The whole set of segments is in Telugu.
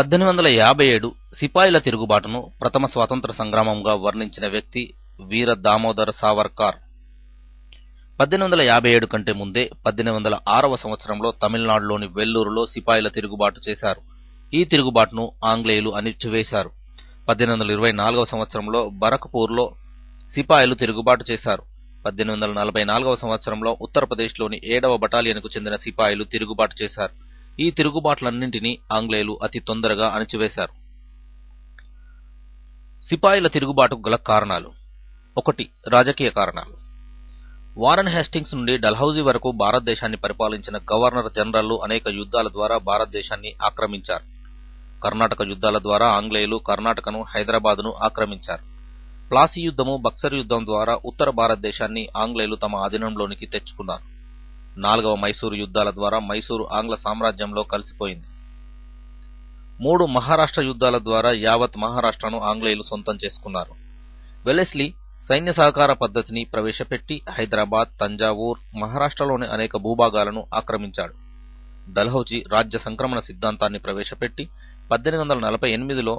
పద్దెనిమిది వందల యాభై ఏడు సిపాయిల తిరుగుబాటును ప్రథమ స్వాతంత్ర సంగ్రామంగా వర్ణించిన వ్యక్తి వీర దామోదర్ సావర్కార్ పద్దెనిమిది వందల యాభై ఏడు కంటే ముందే పద్దెనిమిది వందల ఆరవ సంవత్సరంలో తమిళనాడులోని వెల్లూరులో సిపాయిల తిరుగుబాటు చేశారు ఈ తిరుగుబాటును ఆంగ్లేయులు అణిచివేశారు పద్దెనిమిది వందల ఇరవై నాలుగవ సంవత్సరంలో బరక్పూర్లో సిపాయిలు తిరుగుబాటు చేశారు పద్దెనిమిది వందల నలభై సంవత్సరంలో ఉత్తరప్రదేశ్లోని ఏడవ బటాలియన్కు చెందిన సిపాయిలు తిరుగుబాటు చేశారు ఈ తిరుగుబాట్లన్నింటినీ ఆంగ్లేయులు అతి తొందరగా అణచివేశారు సిపాయిల తిరుగుబాటుకు గల కారణాలు ఒకటి రాజకీయ కారణాలు వారన్ హేస్టింగ్స్ నుండి డల్హౌజీ వరకు భారతదేశాన్ని పరిపాలించిన గవర్నర్ జనరల్లు అనేక యుద్ధాల ద్వారా భారతదేశాన్ని ఆక్రమించారు కర్ణాటక యుద్ధాల ద్వారా ఆంగ్లేయులు కర్ణాటకను హైదరాబాద్ను ఆక్రమించారు ప్లాసీ యుద్ధము బక్సర్ యుద్ధం ద్వారా ఉత్తర భారతదేశాన్ని ఆంగ్లేయులు తమ ఆధీనంలోనికి తెచ్చుకున్నారు నాలుగవ మైసూరు యుద్ధాల ద్వారా మైసూరు ఆంగ్ల సామ్రాజ్యంలో కలిసిపోయింది మూడు మహారాష్ట్ర యుద్ధాల ద్వారా యావత్ మహారాష్ట్రను ఆంగ్లేయులు సొంతం చేసుకున్నారు వెలెస్లీ సైన్య సహకార పద్ధతిని ప్రవేశపెట్టి హైదరాబాద్ తంజావూర్ మహారాష్ట్రలోని అనేక భూభాగాలను ఆక్రమించాడు డల్హౌజీ రాజ్య సంక్రమణ సిద్ధాంతాన్ని ప్రవేశపెట్టి పద్దెనిమిది వందల నలభై ఎనిమిదిలో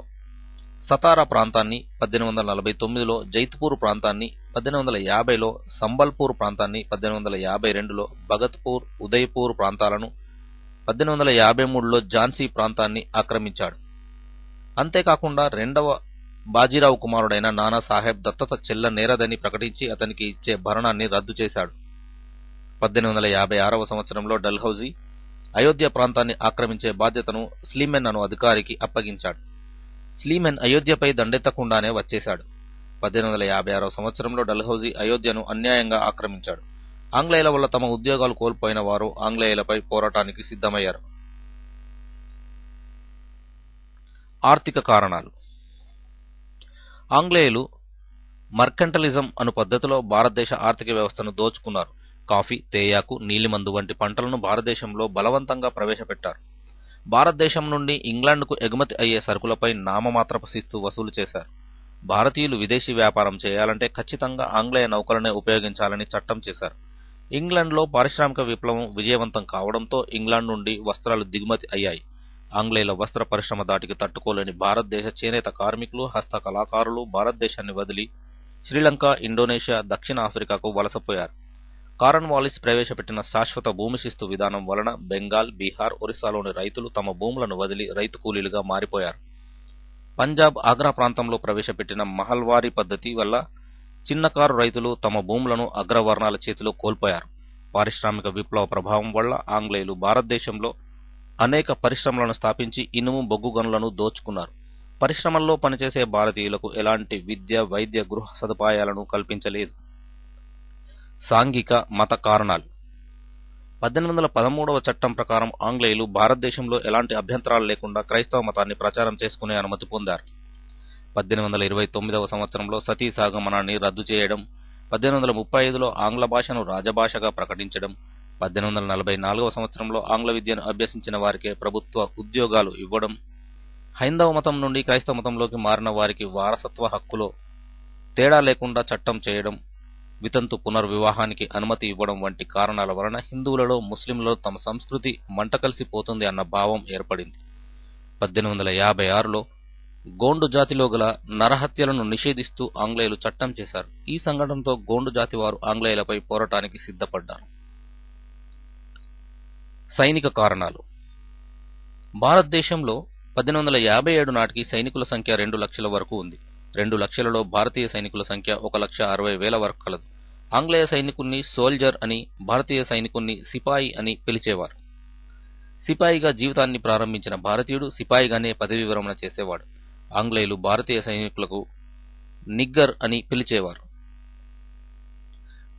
సతారా ప్రాంతాన్ని పద్దెనిమిది వందల నలభై తొమ్మిదిలో జైత్పూర్ ప్రాంతాన్ని పద్దెనిమిది వందల యాభైలో సంబల్పూర్ ప్రాంతాన్ని పద్దెనిమిది వందల యాభై రెండులో భగత్పూర్ ఉదయ్పూర్ ప్రాంతాలను పద్దెనిమిది వందల యాభై మూడులో ఝాన్సీ ప్రాంతాన్ని ఆక్రమించాడు అంతేకాకుండా రెండవ బాజీరావు కుమారుడైన నానాసాహెబ్ దత్తత చెల్ల నేరదని ప్రకటించి అతనికి ఇచ్చే భరణాన్ని రద్దు చేశాడు పద్దెనిమిది వందల యాభై ఆరవ సంవత్సరంలో డల్హౌజీ అయోధ్య ప్రాంతాన్ని ఆక్రమించే బాధ్యతను స్లీమెన్ అను అధికారికి అప్పగించాడు స్లీమెన్ అయోధ్యపై దండెత్తకుండానే వచ్చేశాడు పద్దెనిమిది వందల యాభై ఆరో సంవత్సరంలో డల్హౌజీ అయోధ్యను అన్యాయంగా ఆక్రమించాడు ఆంగ్లేయుల వల్ల తమ ఉద్యోగాలు కోల్పోయిన వారు ఆంగ్లేయులపై పోరాటానికి సిద్ధమయ్యారు ఆర్థిక కారణాలు ఆంగ్లేయులు మర్కంటలిజం అను పద్ధతిలో భారతదేశ ఆర్థిక వ్యవస్థను దోచుకున్నారు కాఫీ తేయాకు నీలిమందు వంటి పంటలను భారతదేశంలో బలవంతంగా ప్రవేశపెట్టారు భారతదేశం నుండి ఇంగ్లాండ్కు ఎగుమతి అయ్యే సరుకులపై నామమాత్రపు శిస్తు వసూలు చేశారు భారతీయులు విదేశీ వ్యాపారం చేయాలంటే ఖచ్చితంగా ఆంగ్లేయ నౌకలనే ఉపయోగించాలని చట్టం చేశారు ఇంగ్లాండ్లో పారిశ్రామిక విప్లవం విజయవంతం కావడంతో ఇంగ్లాండ్ నుండి వస్త్రాలు దిగుమతి అయ్యాయి ఆంగ్లేయుల వస్త్ర పరిశ్రమ దాటికి తట్టుకోలేని భారతదేశ చేనేత కార్మికులు హస్త కళాకారులు భారతదేశాన్ని వదిలి శ్రీలంక ఇండోనేషియా దక్షిణ ఆఫ్రికాకు వలసపోయారు కారన్ వాలిస్ ప్రవేశపెట్టిన శాశ్వత భూమి శిస్తు విధానం వలన బెంగాల్ బీహార్ ఒరిస్సాలోని రైతులు తమ భూములను వదిలి రైతు కూలీలుగా మారిపోయారు పంజాబ్ ఆగ్రా ప్రాంతంలో ప్రవేశపెట్టిన మహల్వారీ పద్ధతి వల్ల చిన్నకారు రైతులు తమ భూములను అగ్రవర్ణాల చేతిలో కోల్పోయారు పారిశ్రామిక విప్లవ ప్రభావం వల్ల ఆంగ్లేయులు భారతదేశంలో అనేక పరిశ్రమలను స్థాపించి ఇనుము బొగ్గు గనులను దోచుకున్నారు పరిశ్రమల్లో పనిచేసే భారతీయులకు ఎలాంటి విద్య వైద్య గృహ సదుపాయాలను కల్పించలేదు సాంఘిక మత కారణాలు పద్దెనిమిది వందల పదమూడవ చట్టం ప్రకారం ఆంగ్లేయులు భారతదేశంలో ఎలాంటి అభ్యంతరాలు లేకుండా క్రైస్తవ మతాన్ని ప్రచారం చేసుకునే అనుమతి పొందారు పద్దెనిమిది వందల ఇరవై తొమ్మిదవ సంవత్సరంలో సతీ సాగమనాన్ని రద్దు చేయడం పద్దెనిమిది వందల ముప్పై ఐదులో ఆంగ్ల భాషను రాజభాషగా ప్రకటించడం పద్దెనిమిది వందల నలభై నాలుగవ సంవత్సరంలో ఆంగ్ల విద్యను అభ్యసించిన వారికే ప్రభుత్వ ఉద్యోగాలు ఇవ్వడం హైందవ మతం నుండి క్రైస్తవ మతంలోకి మారిన వారికి వారసత్వ హక్కులో తేడా లేకుండా చట్టం చేయడం వితంతు పునర్వివాహానికి అనుమతి ఇవ్వడం వంటి కారణాల వలన హిందువులలో ముస్లింలలో తమ సంస్కృతి మంట కలిసిపోతుంది అన్న భావం ఏర్పడింది పద్దెనిమిది వందల యాభై ఆరులో గోండు జాతిలో గల నరహత్యలను నిషేధిస్తూ ఆంగ్లేయులు చట్టం చేశారు ఈ సంఘటనతో గోండు జాతి వారు ఆంగ్లేయులపై పోరాటానికి సిద్ధపడ్డారు సైనిక కారణాలు భారతదేశంలో పద్దెనిమిది వందల యాభై ఏడు నాటికి సైనికుల సంఖ్య రెండు లక్షల వరకు ఉంది రెండు లక్షలలో భారతీయ సైనికుల సంఖ్య ఒక లక్ష అరవై వేల వరకు కలదు ఆంగ్లేయ సైనికుణ్ణి సోల్జర్ అని భారతీయ సైనికుణ్ణి సిపాయి అని పిలిచేవారు సిపాయిగా జీవితాన్ని ప్రారంభించిన భారతీయుడు సిపాయిగానే పదవి విరమణ చేసేవాడు ఆంగ్లేయులు భారతీయ సైనికులకు నిగ్గర్ అని పిలిచేవారు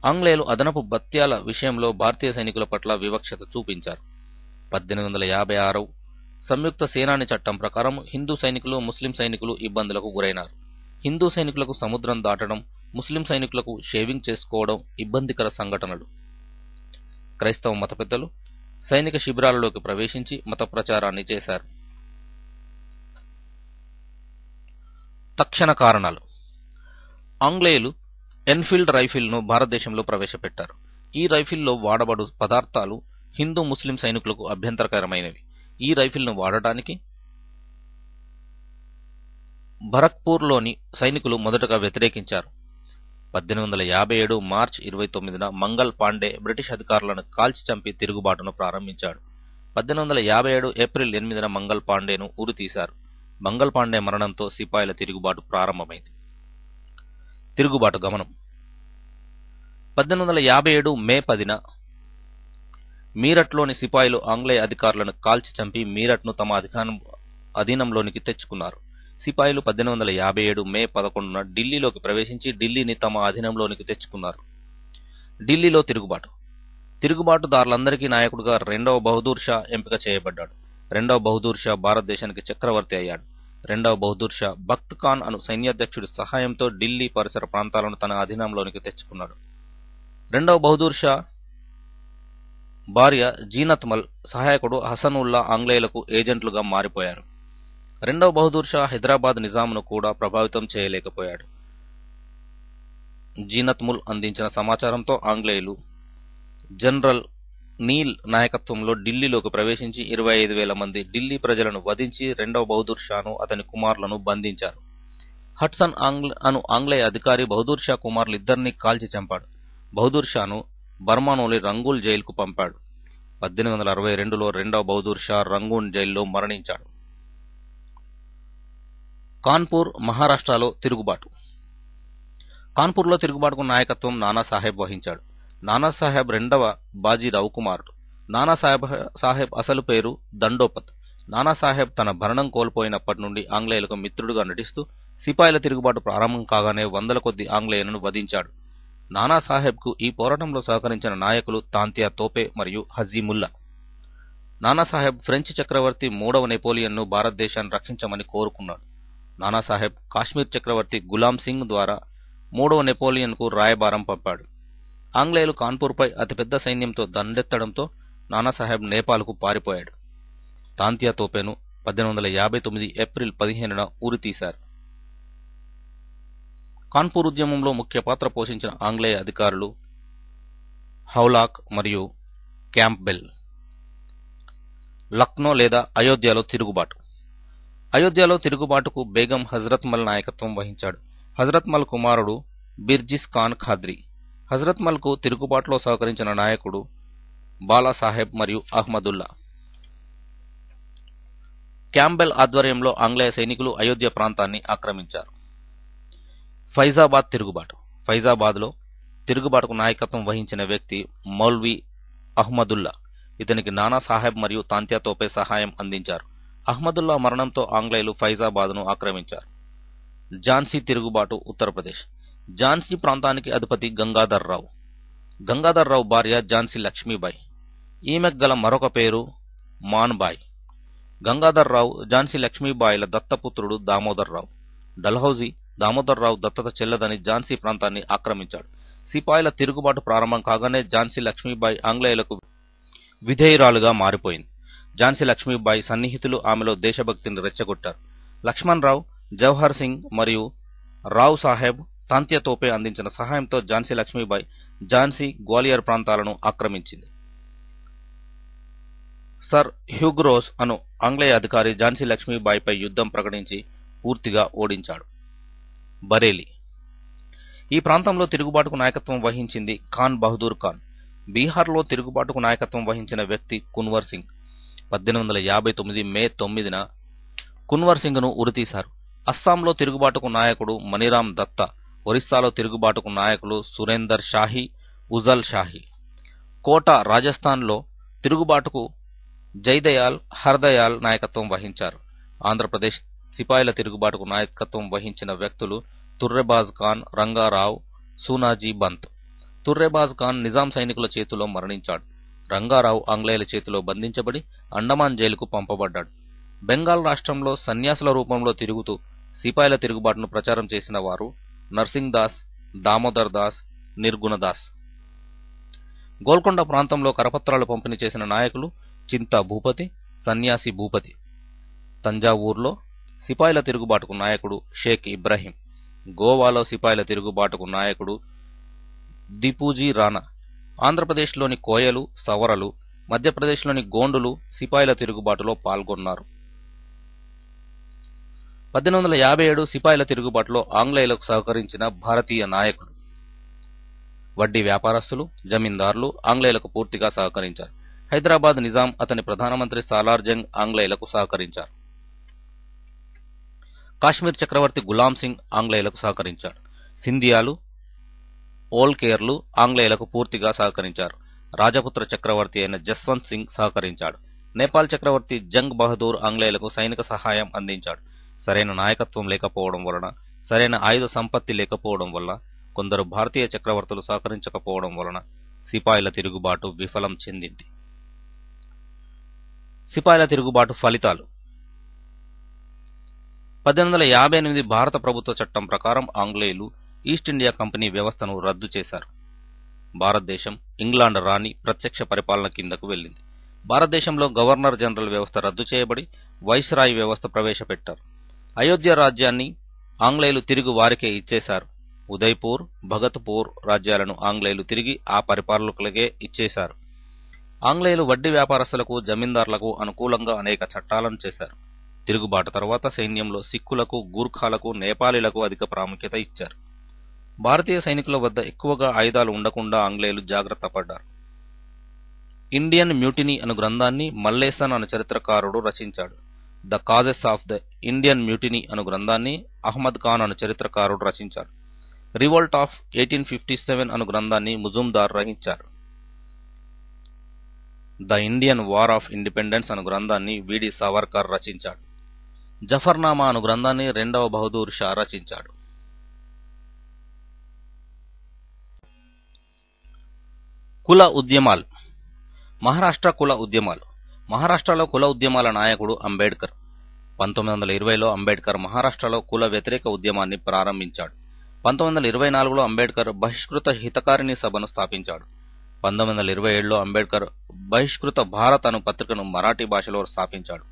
ఆంగ్లేయులు అదనపు భత్యాల విషయంలో భారతీయ సైనికుల పట్ల వివక్షత చూపించారు పద్దెనిమిది వందల యాభై ఆరు సంయుక్త సేనాని చట్టం ప్రకారం హిందూ సైనికులు ముస్లిం సైనికులు ఇబ్బందులకు గురైనారు హిందూ సైనికులకు సముద్రం దాటడం ముస్లిం సైనికులకు షేవింగ్ చేసుకోవడం ఇబ్బందికర సంఘటనలు క్రైస్తవ మత పెద్దలు సైనిక శిబిరాలలోకి ప్రవేశించి మత ప్రచారాన్ని చేశారు తక్షణ కారణాలు ఆంగ్లేయులు ఎన్ఫీల్డ్ రైఫిల్ను భారతదేశంలో ప్రవేశపెట్టారు ఈ రైఫిల్లో వాడబడు పదార్థాలు హిందూ ముస్లిం సైనికులకు అభ్యంతరకరమైనవి ఈ రైఫిల్ను వాడటానికి భరత్పూర్లోని సైనికులు మొదటగా వ్యతిరేకించారు పద్దెనిమిది వందల యాభై ఏడు మార్చి ఇరవై తొమ్మిదిన మంగల్ పాండే బ్రిటిష్ అధికారులను కాల్చి చంపి తిరుగుబాటును ప్రారంభించాడు పద్దెనిమిది వందల యాభై ఏడు ఏప్రిల్ ఎనిమిదిన మంగల్ పాండేను ఉరితీశారు మంగల్ పాండే మరణంతో సిపాయిల తిరుగుబాటు ప్రారంభమైంది తిరుగుబాటు గమనం పద్దెనిమిది వందల యాభై ఏడు మే పదిన మీరట్లోని సిపాయిలు ఆంగ్లేయ అధికారులను కాల్చి చంపి మీరట్ను తమ అధికారం అధీనంలోనికి తెచ్చుకున్నారు సిపాయిలు పద్దెనిమిది వందల యాభై ఏడు మే పదకొండున ఢిల్లీలోకి ప్రవేశించి ఢిల్లీని తమ అధీనంలోనికి తెచ్చుకున్నారు ఢిల్లీలో తిరుగుబాటు తిరుగుబాటుదారులందరికీ నాయకుడిగా రెండవ బహదూర్ షా ఎంపిక చేయబడ్డాడు రెండవ బహదూర్ షా భారతదేశానికి చక్రవర్తి అయ్యాడు రెండవ బహదూర్ షా భక్త్ ఖాన్ అను సైన్యాధ్యక్షుడి సహాయంతో ఢిల్లీ పరిసర ప్రాంతాలను తన అధీనంలోనికి తెచ్చుకున్నాడు రెండవ బహదూర్ షా భార్య జీనత్మల్ సహాయకుడు హసనుల్లా ఆంగ్లేయులకు ఏజెంట్లుగా మారిపోయారు రెండవ బహదూర్ షా హైదరాబాద్ నిజాంను కూడా ప్రభావితం చేయలేకపోయాడు జీనత్ముల్ అందించిన సమాచారంతో ఆంగ్లేయులు జనరల్ నీల్ నాయకత్వంలో ఢిల్లీలోకి ప్రవేశించి ఇరవై ఐదు వేల మంది ఢిల్లీ ప్రజలను వధించి రెండవ బహదూర్ షాను అతని కుమారులను బంధించారు హట్సన్ ఆంగ్ల అను ఆంగ్లేయ అధికారి బహదూర్ షా ఇద్దరినీ కాల్చి చంపాడు బహదూర్ షాను బర్మానోలి రంగూల్ జైలుకు పంపాడు పద్దెనిమిది వందల అరవై రెండులో రెండవ బహదూర్ షా రంగూన్ జైల్లో మరణించాడు కాన్పూర్ మహారాష్ట్రలో తిరుగుబాటు కాన్పూర్లో తిరుగుబాటుకు నాయకత్వం నానాసాహెబ్ వహించాడు నానాసాహెబ్ రెండవ బాజీరావు కుమారుడు నానాసాహెబ్ సాహెబ్ అసలు పేరు దండోపత్ నానాసాహెబ్ తన భరణం కోల్పోయినప్పటి నుండి ఆంగ్లేయులకు మిత్రుడుగా నటిస్తూ సిపాయిల తిరుగుబాటు ప్రారంభం కాగానే వందల కొద్ది ఆంగ్లేయులను వధించాడు నానాసాహెబ్కు ఈ పోరాటంలో సహకరించిన నాయకులు తాంతియా తోపే మరియు హజీముల్లా నానాసాహెబ్ ఫ్రెంచ్ చక్రవర్తి మూడవ నెపోలియన్ను భారతదేశాన్ని రక్షించమని కోరుకున్నాడు నానాసాహెబ్ కాశ్మీర్ చక్రవర్తి గులాం సింగ్ ద్వారా మూడవ నెపోలియన్కు రాయబారం పంపాడు ఆంగ్లేయులు కాన్పూర్పై అతిపెద్ద సైన్యంతో దండెత్తడంతో నానాసాహెబ్ నేపాల్కు పారిపోయాడు తాంతియా తోపేను పద్దెనిమిది వందల యాభై తొమ్మిది ఏప్రిల్ పదిహేనున ఊరి తీశారు కాన్పూర్ ఉద్యమంలో ముఖ్య పాత్ర పోషించిన ఆంగ్లేయ అధికారులు హౌలాక్ మరియు క్యాంప్బెల్ లక్నో లేదా అయోధ్యలో తిరుగుబాటు అయోధ్యలో తిరుగుబాటుకు బేగం హజ్రత్మల్ నాయకత్వం వహించాడు హజ్రత్మల్ కుమారుడు బిర్జిస్ ఖాన్ ఖాద్రి హజరత్మల్కు తిరుగుబాటులో సహకరించిన నాయకుడు బాలాసాహెబ్ మరియు అహ్మదుల్లా క్యాంబెల్ ఆధ్వర్యంలో ఆంగ్లేయ సైనికులు అయోధ్య ప్రాంతాన్ని ఆక్రమించారు ఫైజాబాద్ తిరుగుబాటు ఫైజాబాద్లో తిరుగుబాటుకు నాయకత్వం వహించిన వ్యక్తి మౌల్వి అహ్మదుల్లా ఇతనికి నానా సాహెబ్ మరియు తాంత్యా తోపే సహాయం అందించారు అహ్మదుల్లా మరణంతో ఆంగ్లేయులు ఫైజాబాద్ను ఆక్రమించారు ఝాన్సీ తిరుగుబాటు ఉత్తరప్రదేశ్ ఝాన్సీ ప్రాంతానికి అధిపతి గంగాధర్రావు గంగాధర్రావు భార్య ఝాన్సీ లక్ష్మీబాయి ఈమెకు గల మరొక పేరు మాన్బాయ్ గంగాధర్రావు ఝాన్సీ లక్ష్మీబాయిల దత్తపుత్రుడు దామోదర్రావు డల్హౌజీ దామోదర్రావు దత్తత చెల్లదని ఝాన్సీ ప్రాంతాన్ని ఆక్రమించాడు సిపాయిల తిరుగుబాటు ప్రారంభం కాగానే ఝాన్సీ లక్ష్మీబాయి ఆంగ్లేయులకు విధేయురాలుగా మారిపోయింది ఝాన్సీ లక్ష్మీబాయి సన్నిహితులు ఆమెలో దేశభక్తిని రెచ్చగొట్టారు లక్ష్మణ్ రావు జవహర్ సింగ్ మరియు రావు సాహెబ్ తాంత్య తోపే అందించిన సహాయంతో ఝాన్సీ లక్ష్మీబాయి ఝాన్సీ గ్వాలియర్ ప్రాంతాలను ఆక్రమించింది సర్ హ్యూగ్రోస్ అను ఆంగ్లేయ అధికారి ఝాన్సీ లక్ష్మీబాయిపై యుద్ధం ప్రకటించి పూర్తిగా ఓడించాడు బరేలీ ఈ ప్రాంతంలో తిరుగుబాటుకు నాయకత్వం వహించింది ఖాన్ బహదూర్ ఖాన్ బీహార్లో తిరుగుబాటుకు నాయకత్వం వహించిన వ్యక్తి కున్వర్ సింగ్ పద్దెనిమిది వందల యాభై తొమ్మిది మే తొమ్మిదిన కున్వర్ సింగ్ను ఉరితీశారు అస్సాంలో తిరుగుబాటుకు నాయకుడు మణిరామ్ దత్త ఒరిస్సాలో తిరుగుబాటుకు నాయకులు సురేందర్ షాహి ఉజల్ షాహి కోట రాజస్థాన్లో తిరుగుబాటుకు జైదయాల్ హర్దయాల్ నాయకత్వం వహించారు ఆంధ్రప్రదేశ్ సిపాయిల తిరుగుబాటుకు నాయకత్వం వహించిన వ్యక్తులు తుర్రెబాజ్ ఖాన్ రంగారావు సూనాజీ బంత్ తుర్రెబాజ్ ఖాన్ నిజాం సైనికుల చేతిలో మరణించాడు రంగారావు ఆంగ్లేయుల చేతిలో బంధించబడి అండమాన్ జైలుకు పంపబడ్డాడు బెంగాల్ రాష్ట్రంలో సన్యాసుల రూపంలో తిరుగుతూ సిపాయిల తిరుగుబాటును ప్రచారం చేసిన వారు నర్సింగ్ దాస్ దామోదర్ దాస్ నిర్గుణదాస్ గోల్కొండ ప్రాంతంలో కరపత్రాలు పంపిణీ చేసిన నాయకులు చింతా భూపతి సన్యాసి భూపతి తంజావూర్లో సిపాయిల తిరుగుబాటుకు నాయకుడు షేక్ ఇబ్రాహీం గోవాలో సిపాయిల తిరుగుబాటుకు నాయకుడు దిపూజీ రాణా ఆంధ్రప్రదేశ్లోని కోయలు సవరలు మధ్యప్రదేశ్లోని గోండులు సిపాయిల తిరుగుబాటులో పాల్గొన్నారు పద్దెనిమిది వందల యాభై ఏడు సిపాయిల తిరుగుబాటులో ఆంగ్లేయులకు సహకరించిన భారతీయ నాయకులు వడ్డీ వ్యాపారస్తులు జమీందారులు ఆంగ్లేయులకు పూర్తిగా సహకరించారు హైదరాబాద్ నిజాం అతని ప్రధానమంత్రి సాలార్జంగ్ ఆంగ్లేయులకు సహకరించారు కాశ్మీర్ చక్రవర్తి గులాం సింగ్ ఆంగ్లేయులకు సహకరించాడు సింధియాలు ఓల్ కేర్లు ఆంగ్లేయులకు పూర్తిగా సహకరించారు రాజపుత్ర చక్రవర్తి అయిన జస్వంత్ సింగ్ సహకరించాడు నేపాల్ చక్రవర్తి జంగ్ బహదూర్ ఆంగ్లేయులకు సైనిక సహాయం అందించాడు సరైన నాయకత్వం లేకపోవడం వలన సరైన ఆయుధ సంపత్తి లేకపోవడం వల్ల కొందరు భారతీయ చక్రవర్తులు సహకరించకపోవడం వలన సిపాయిల తిరుగుబాటు విఫలం చెందింది సిపాయిల తిరుగుబాటు ఫలితాలు పద్దెనిమిది భారత ప్రభుత్వ చట్టం ప్రకారం ఆంగ్లేయులు ఈస్ట్ ఇండియా కంపెనీ వ్యవస్థను రద్దు చేశారు భారతదేశం ఇంగ్లాండ్ రాణి ప్రత్యక్ష పరిపాలన కిందకు వెళ్ళింది భారతదేశంలో గవర్నర్ జనరల్ వ్యవస్థ రద్దు చేయబడి వైస్రాయ్ వ్యవస్థ ప్రవేశపెట్టారు అయోధ్య రాజ్యాన్ని ఆంగ్లేయులు తిరిగి వారికే ఇచ్చేశారు ఉదయ్పూర్ భగత్పూర్ రాజ్యాలను ఆంగ్లేయులు తిరిగి ఆ పరిపాలకులకే ఇచ్చేశారు ఆంగ్లేయులు వడ్డీ వ్యాపారస్తులకు జమీందారులకు అనుకూలంగా అనేక చట్టాలను చేశారు తిరుగుబాటు తర్వాత సైన్యంలో సిక్కులకు గూర్ఖాలకు నేపాలీలకు అధిక ప్రాముఖ్యత ఇచ్చారు భారతీయ సైనికుల వద్ద ఎక్కువగా ఆయుధాలు ఉండకుండా ఆంగ్లేయులు జాగ్రత్త పడ్డారు ఇండియన్ మ్యూటినీ అను గ్రంథాన్ని మల్లేసన్ అను చరిత్రకారుడు రచించాడు the causes of the Indian mutiny అను గ్రంథాన్ని అహ్మద్ ఖాన్ అను చరిత్రకారుడు రచించాడు revolt of eighteen fifty seven అను గ్రంథాన్ని ముజుమ్దార్ రచించారు the Indian war of independence అను గ్రంథాన్ని విడి సావర్కర్ రచించాడు జఫర్నామా అను గ్రంథాన్ని రెండవ బహదూర్ షా రచించాడు కుల ఉద్యమాలు మహారాష్ట్ర కుల ఉద్యమాలు మహారాష్ట్రలో కుల ఉద్యమాల నాయకుడు అంబేద్కర్ పంతొమ్మిది వందల ఇరవైలో అంబేద్కర్ మహారాష్ట్రలో కుల వ్యతిరేక ఉద్యమాన్ని ప్రారంభించాడు పంతొమ్మిది వందల ఇరవై నాలుగులో అంబేడ్కర్ బహిష్కృత హితకారిణి సభను స్థాపించాడు పంతొమ్మిది వందల ఇరవై ఏడులో అంబేడ్కర్ బహిష్కృత భారత్ అను పత్రికను మరాఠీ భాషలో స్థాపించాడు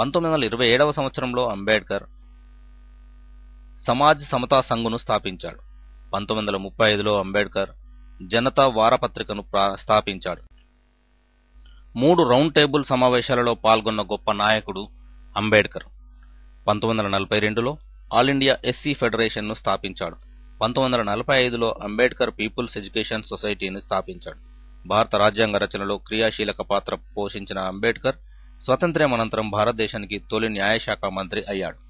పంతొమ్మిది వందల ఇరవై ఏడవ సంవత్సరంలో అంబేద్కర్ సమాజ్ సమతా సంఘును స్థాపించాడు పంతొమ్మిది వందల ముప్పై ఐదులో అంబేడ్కర్ జనతా వారపత్రికను స్థాపించాడు మూడు రౌండ్ టేబుల్ సమావేశాలలో పాల్గొన్న గొప్ప నాయకుడు అంబేడ్కర్ పంతొమ్మిది వందల నలభై రెండులో ఆల్ ఇండియా ఎస్సీ ఫెడరేషన్ను స్థాపించాడు పంతొమ్మిది వందల నలభై ఐదులో అంబేడ్కర్ పీపుల్స్ ఎడ్యుకేషన్ సొసైటీని స్థాపించాడు భారత రాజ్యాంగ రచనలో క్రియాశీలక పాత్ర పోషించిన అంబేడ్కర్ స్వతంత్ర్యం అనంతరం భారతదేశానికి తొలి న్యాయశాఖ మంత్రి అయ్యాడు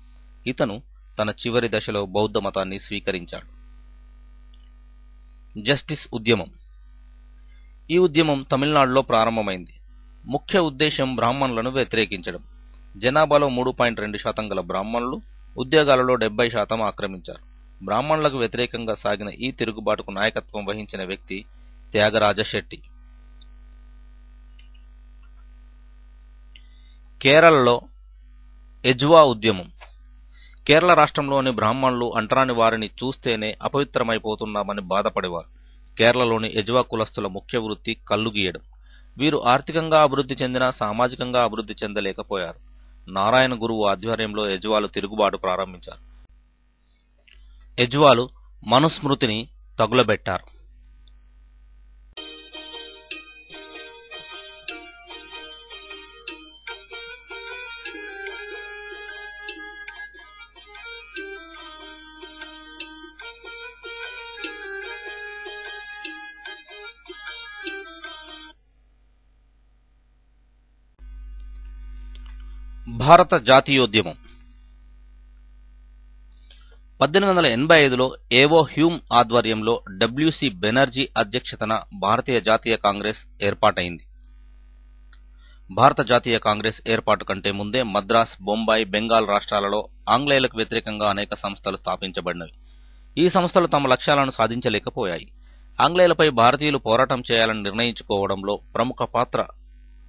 ఇతను తన చివరి దశలో బౌద్ధ మతాన్ని స్వీకరించాడు జస్టిస్ ఉద్యమం ఈ ఉద్యమం తమిళనాడులో ప్రారంభమైంది ముఖ్య ఉద్దేశం బ్రాహ్మణులను వ్యతిరేకించడం జనాభాలో మూడు పాయింట్ రెండు శాతం గల బ్రాహ్మణులు ఉద్యోగాలలో డెబ్బై శాతం ఆక్రమించారు బ్రాహ్మణులకు వ్యతిరేకంగా సాగిన ఈ తిరుగుబాటుకు నాయకత్వం వహించిన వ్యక్తి త్యాగరాజ శెట్టి కేరళలో ఎజ్వా ఉద్యమం కేరళ రాష్ట్రంలోని బ్రాహ్మణులు అంటరాని వారిని చూస్తేనే అపవిత్రమైపోతున్నామని బాధపడేవారు కేరళలోని యజ్వా కులస్తుల ముఖ్య వృత్తి కళ్ళు గీయడం వీరు ఆర్థికంగా అభివృద్ధి చెందినా సామాజికంగా అభివృద్ధి చెందలేకపోయారు నారాయణ గురువు ఆధ్వర్యంలో యజ్వాలు తిరుగుబాటు ప్రారంభించారు యజ్వాలు మనుస్మృతిని తగులబెట్టారు భారత జాతీయోద్యమం పద్దెనిమిది వందల ఎనభై ఐదులో ఏవో హ్యూమ్ ఆధ్వర్యంలో డబ్ల్యూసి బెనర్జీ అధ్యక్షతన భారతీయ జాతీయ కాంగ్రెస్ ఏర్పాటైంది భారత జాతీయ కాంగ్రెస్ ఏర్పాటు కంటే ముందే మద్రాస్ బొంబాయి బెంగాల్ రాష్ట్రాలలో ఆంగ్లేయులకు వ్యతిరేకంగా అనేక సంస్థలు స్థాపించబడినవి ఈ సంస్థలు తమ లక్ష్యాలను సాధించలేకపోయాయి ఆంగ్లేయులపై భారతీయులు పోరాటం చేయాలని నిర్ణయించుకోవడంలో ప్రముఖ పాత్ర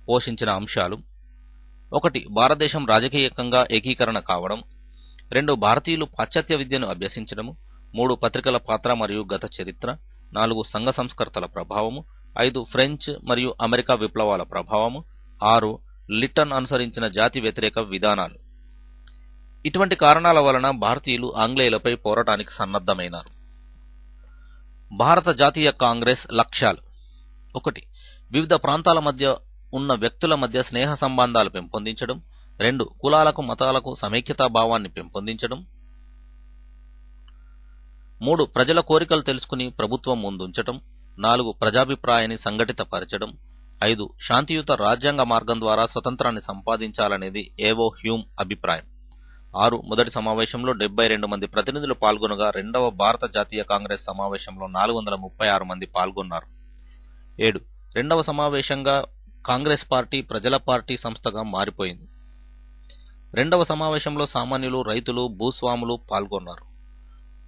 పోషించిన అంశాలు ఒకటి భారతదేశం రాజకీయకంగా ఏకీకరణ కావడం రెండు భారతీయులు పాశ్చాత్య విద్యను అభ్యసించడము మూడు పత్రికల పాత్ర మరియు గత చరిత్ర నాలుగు సంఘ సంస్కర్తల ప్రభావము ఐదు ఫ్రెంచ్ మరియు అమెరికా విప్లవాల ప్రభావము ఆరు లిటన్ అనుసరించిన జాతి వ్యతిరేక విధానాలు ఇటువంటి కారణాల వలన భారతీయులు ఆంగ్లేయులపై పోరాటానికి సన్నద్ధమైనారు భారత జాతీయ కాంగ్రెస్ లక్ష్యాలు ఒకటి వివిధ ప్రాంతాల మధ్య ఉన్న వ్యక్తుల మధ్య స్నేహ సంబంధాలు పెంపొందించడం రెండు కులాలకు మతాలకు సమైక్యతా భావాన్ని పెంపొందించడం మూడు ప్రజల కోరికలు తెలుసుకుని ప్రభుత్వం ముందుంచడం నాలుగు ప్రజాభిప్రాయాన్ని సంఘటితపరచడం ఐదు శాంతియుత రాజ్యాంగ మార్గం ద్వారా స్వతంత్రాన్ని సంపాదించాలనేది ఏవో హ్యూమ్ అభిప్రాయం ఆరు మొదటి సమావేశంలో డెబ్బై రెండు మంది ప్రతినిధులు పాల్గొనగా రెండవ భారత జాతీయ కాంగ్రెస్ సమావేశంలో నాలుగు వందల ముప్పై ఆరు మంది పాల్గొన్నారు ఏడు రెండవ సమావేశంగా కాంగ్రెస్ పార్టీ ప్రజల పార్టీ సంస్థగా మారిపోయింది రెండవ సమావేశంలో సామాన్యులు రైతులు భూస్వాములు పాల్గొన్నారు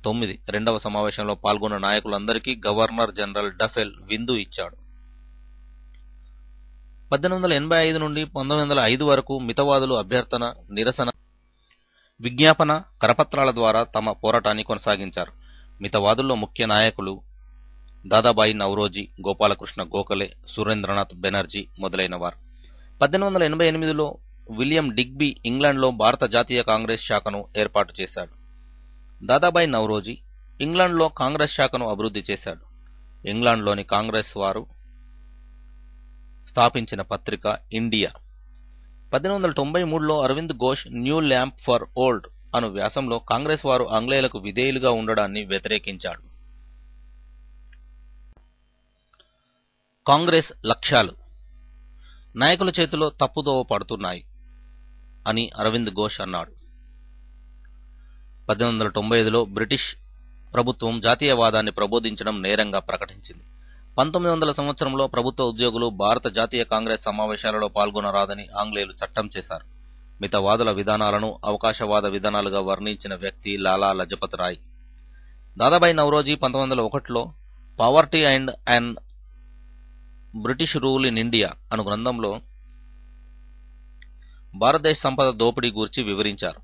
తొమ్మిది రెండవ సమావేశంలో పాల్గొన్న నాయకులందరికీ గవర్నర్ జనరల్ డఫెల్ విందు ఇచ్చాడు పద్దెనిమిది వందల ఎనభై ఐదు నుండి పంతొమ్మిది వందల ఐదు వరకు మితవాదులు అభ్యర్థన నిరసన విజ్ఞాపన కరపత్రాల ద్వారా తమ పోరాటాన్ని కొనసాగించారు మితవాదుల్లో ముఖ్య నాయకులు దాదాబాయి నవరోజీ గోపాలకృష్ణ గోఖలే సురేంద్రనాథ్ బెనర్జీ మొదలైనవారు పద్దెనిమిది వందల ఎనభై ఎనిమిదిలో విలియం డిగ్బీ ఇంగ్లాండ్లో భారత జాతీయ కాంగ్రెస్ శాఖను ఏర్పాటు చేశాడు దాదాబాయి నవరోజీ ఇంగ్లాండ్లో కాంగ్రెస్ శాఖను అభివృద్ధి చేశాడు ఇంగ్లాండ్లోని కాంగ్రెస్ వారు స్థాపించిన పత్రిక ఇండియా పద్దెనిమిది వందల తొంభై మూడులో Aravind Ghosh new lamp for old అను వ్యాసంలో కాంగ్రెస్ వారు ఆంగ్లేయులకు విధేయులుగా ఉండడాన్ని వ్యతిరేకించాడు కాంగ్రెస్ లక్ష్యాలు నాయకుల చేతిలో తప్పుదోవ పడుతున్నాయి అని అరవింద్ ఘోష్ అన్నాడు పద్దెనిమిది వందల తొంభై ఐదులో బ్రిటిష్ ప్రభుత్వం జాతీయవాదాన్ని ప్రబోధించడం నేరంగా ప్రకటించింది పంతొమ్మిది వందల సంవత్సరంలో ప్రభుత్వ ఉద్యోగులు భారత జాతీయ కాంగ్రెస్ సమావేశాలలో పాల్గొనరాదని ఆంగ్లేయులు చట్టం చేశారు మితవాదుల విధానాలను అవకాశవాద విధానాలుగా వర్ణించిన వ్యక్తి లాలా లజపత్ రాయ్ దాదాబాయి నవరోజీ పంతొమ్మిది వందల ఒకటిలో poverty and and British rule in India అను గ్రంథంలో భారతదేశ సంపద దోపిడీ గురించి వివరించారు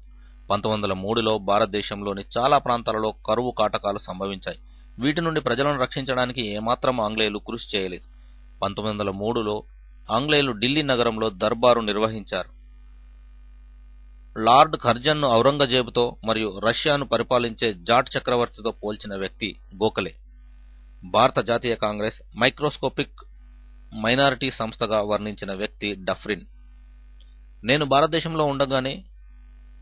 పంతొమ్మిది వందల మూడులో భారతదేశంలోని చాలా ప్రాంతాలలో కరువు కాటకాలు సంభవించాయి వీటి నుండి ప్రజలను రక్షించడానికి ఏమాత్రం ఆంగ్లేయులు కృషి చేయలేదు పంతొమ్మిది వందల మూడులో ఆంగ్లేయులు ఢిల్లీ నగరంలో దర్బారు నిర్వహించారు లార్డ్ ఖర్జన్ను ఔరంగజేబుతో మరియు రష్యాను పరిపాలించే జాట్ చక్రవర్తితో పోల్చిన వ్యక్తి గోఖలే భారత జాతీయ కాంగ్రెస్ మైక్రోస్కోపిక్ మైనారిటీ సంస్థగా వర్ణించిన వ్యక్తి డఫ్రిన్ నేను భారతదేశంలో ఉండగానే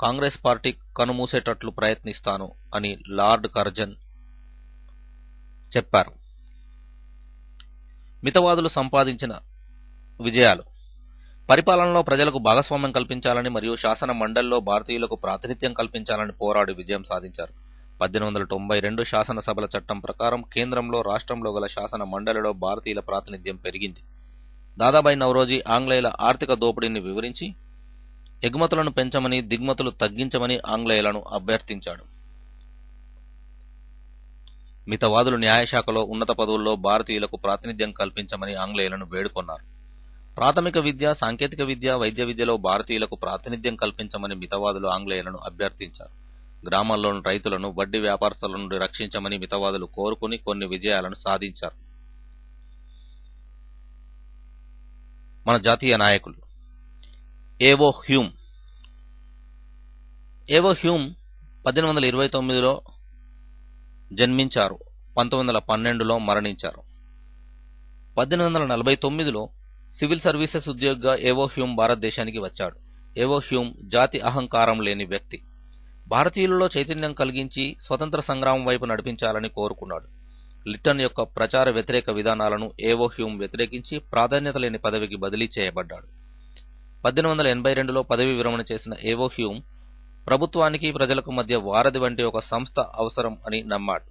కాంగ్రెస్ పార్టీ కనుమూసేటట్లు ప్రయత్నిస్తాను అని లార్డ్ కర్జన్ చెప్పారు మితవాదులు సంపాదించిన విజయాలు పరిపాలనలో ప్రజలకు భాగస్వామ్యం కల్పించాలని మరియు శాసన మండలిలో భారతీయులకు ప్రాతినిధ్యం కల్పించాలని పోరాడి విజయం సాధించారు పద్దెనిమిది వందల తొంభై రెండు శాసనసభల చట్టం ప్రకారం కేంద్రంలో రాష్ట్రంలో గల శాసన మండలిలో భారతీయుల ప్రాతినిధ్యం పెరిగింది దాదాబాయి నవరోజీ ఆంగ్లేయుల ఆర్థిక దోపిడీని వివరించి ఎగుమతులను పెంచమని దిగుమతులు తగ్గించమని ఆంగ్లేయులను అభ్యర్థించాడు మితవాదులు న్యాయశాఖలో ఉన్నత పదవుల్లో భారతీయులకు ప్రాతినిధ్యం కల్పించమని ఆంగ్లేయులను వేడుకొన్నారు ప్రాథమిక విద్య సాంకేతిక విద్య వైద్య విద్యలో భారతీయులకు ప్రాతినిధ్యం కల్పించమని మితవాదులు ఆంగ్లేయులను అభ్యర్థించారు గ్రామాల్లోని రైతులను వడ్డీ వ్యాపారస్తుల నుండి రక్షించమని మితవాదులు కోరుకుని కొన్ని విజయాలను సాధించారు మన జాతీయ నాయకులు ఏవో హ్యూమ్ ఏవో హ్యూమ్ పద్దెనిమిది వందల ఇరవై తొమ్మిదిలో జన్మించారు పంతొమ్మిది వందల పన్నెండులో మరణించారు పద్దెనిమిది వందల నలభై తొమ్మిదిలో సివిల్ సర్వీసెస్ ఉద్యోగిగా ఏవో హ్యూమ్ భారతదేశానికి వచ్చాడు ఏవో హ్యూమ్ జాతి అహంకారం లేని వ్యక్తి భారతీయులలో చైతన్యం కలిగించి స్వతంత్ర సంగ్రామం వైపు నడిపించాలని కోరుకున్నాడు లిటన్ యొక్క ప్రచార వ్యతిరేక విధానాలను ఏవో హ్యూమ్ వ్యతిరేకించి ప్రాధాన్యత లేని పదవికి బదిలీ చేయబడ్డాడు పద్దెనిమిది వందల ఎనభై రెండులో పదవి విరమణ చేసిన ఏవో హ్యూమ్ ప్రభుత్వానికి ప్రజలకు మధ్య వారధి వంటి ఒక సంస్థ అవసరం అని నమ్మాడు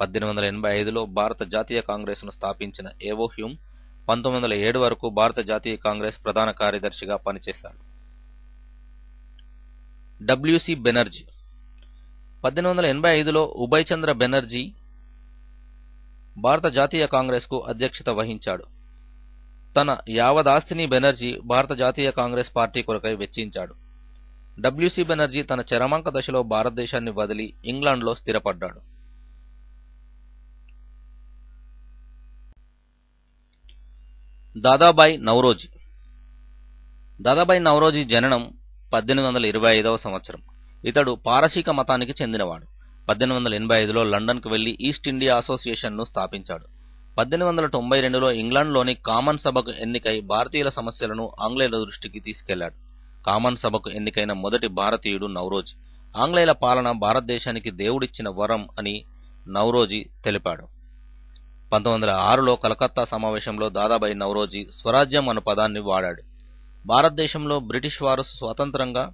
పద్దెనిమిది వందల ఎనభై ఐదులో భారత జాతీయ కాంగ్రెస్ను స్థాపించిన ఏవో హ్యూమ్ పంతొమ్మిది వందల ఏడు వరకు భారత జాతీయ కాంగ్రెస్ ప్రధాన కార్యదర్శిగా పనిచేశాడు డబ్ల్యూసి బెనర్జీ పద్దెనిమిది వందల ఎనభై ఐదులో ఉభయ్ చంద్ర బెనర్జీ భారత జాతీయ కాంగ్రెస్కు అధ్యక్షత వహించాడు తన యావదాస్తిని బెనర్జీ భారత జాతీయ కాంగ్రెస్ పార్టీ కొరకై వెచ్చించాడు డబ్ల్యూసి బెనర్జీ తన చరమాంక దశలో భారతదేశాన్ని వదిలి ఇంగ్లాండ్లో స్థిరపడ్డాడు దాదాబాయ్ నవరోజీ దాదాబాయి నవరోజీ జననం పద్దెనిమిది వందల ఇరవై ఐదవ సంవత్సరం ఇతడు పారసీక మతానికి చెందినవాడు పద్దెనిమిది వందల ఎనభై ఐదులో లండన్కు వెళ్లి ఈస్ట్ ఇండియా అసోసియేషన్ను స్థాపించాడు పద్దెనిమిది వందల తొంభై రెండులో ఇంగ్లాండ్లోని కామన్ సభకు ఎన్నికై భారతీయుల సమస్యలను ఆంగ్లేయుల దృష్టికి తీసుకెళ్లాడు కామన్ సభకు ఎన్నికైన మొదటి భారతీయుడు నవరోజ్ ఆంగ్లేయుల పాలన భారతదేశానికి దేవుడిచ్చిన వరం అని నవరోజీ తెలిపాడు పంతొమ్మిది వందల ఆరులో కలకత్తా సమావేశంలో దాదాబాయి నవరోజీ స్వరాజ్యం అను పదాన్ని వాడాడు భారతదేశంలో బ్రిటిష్ వారు స్వతంత్రంగా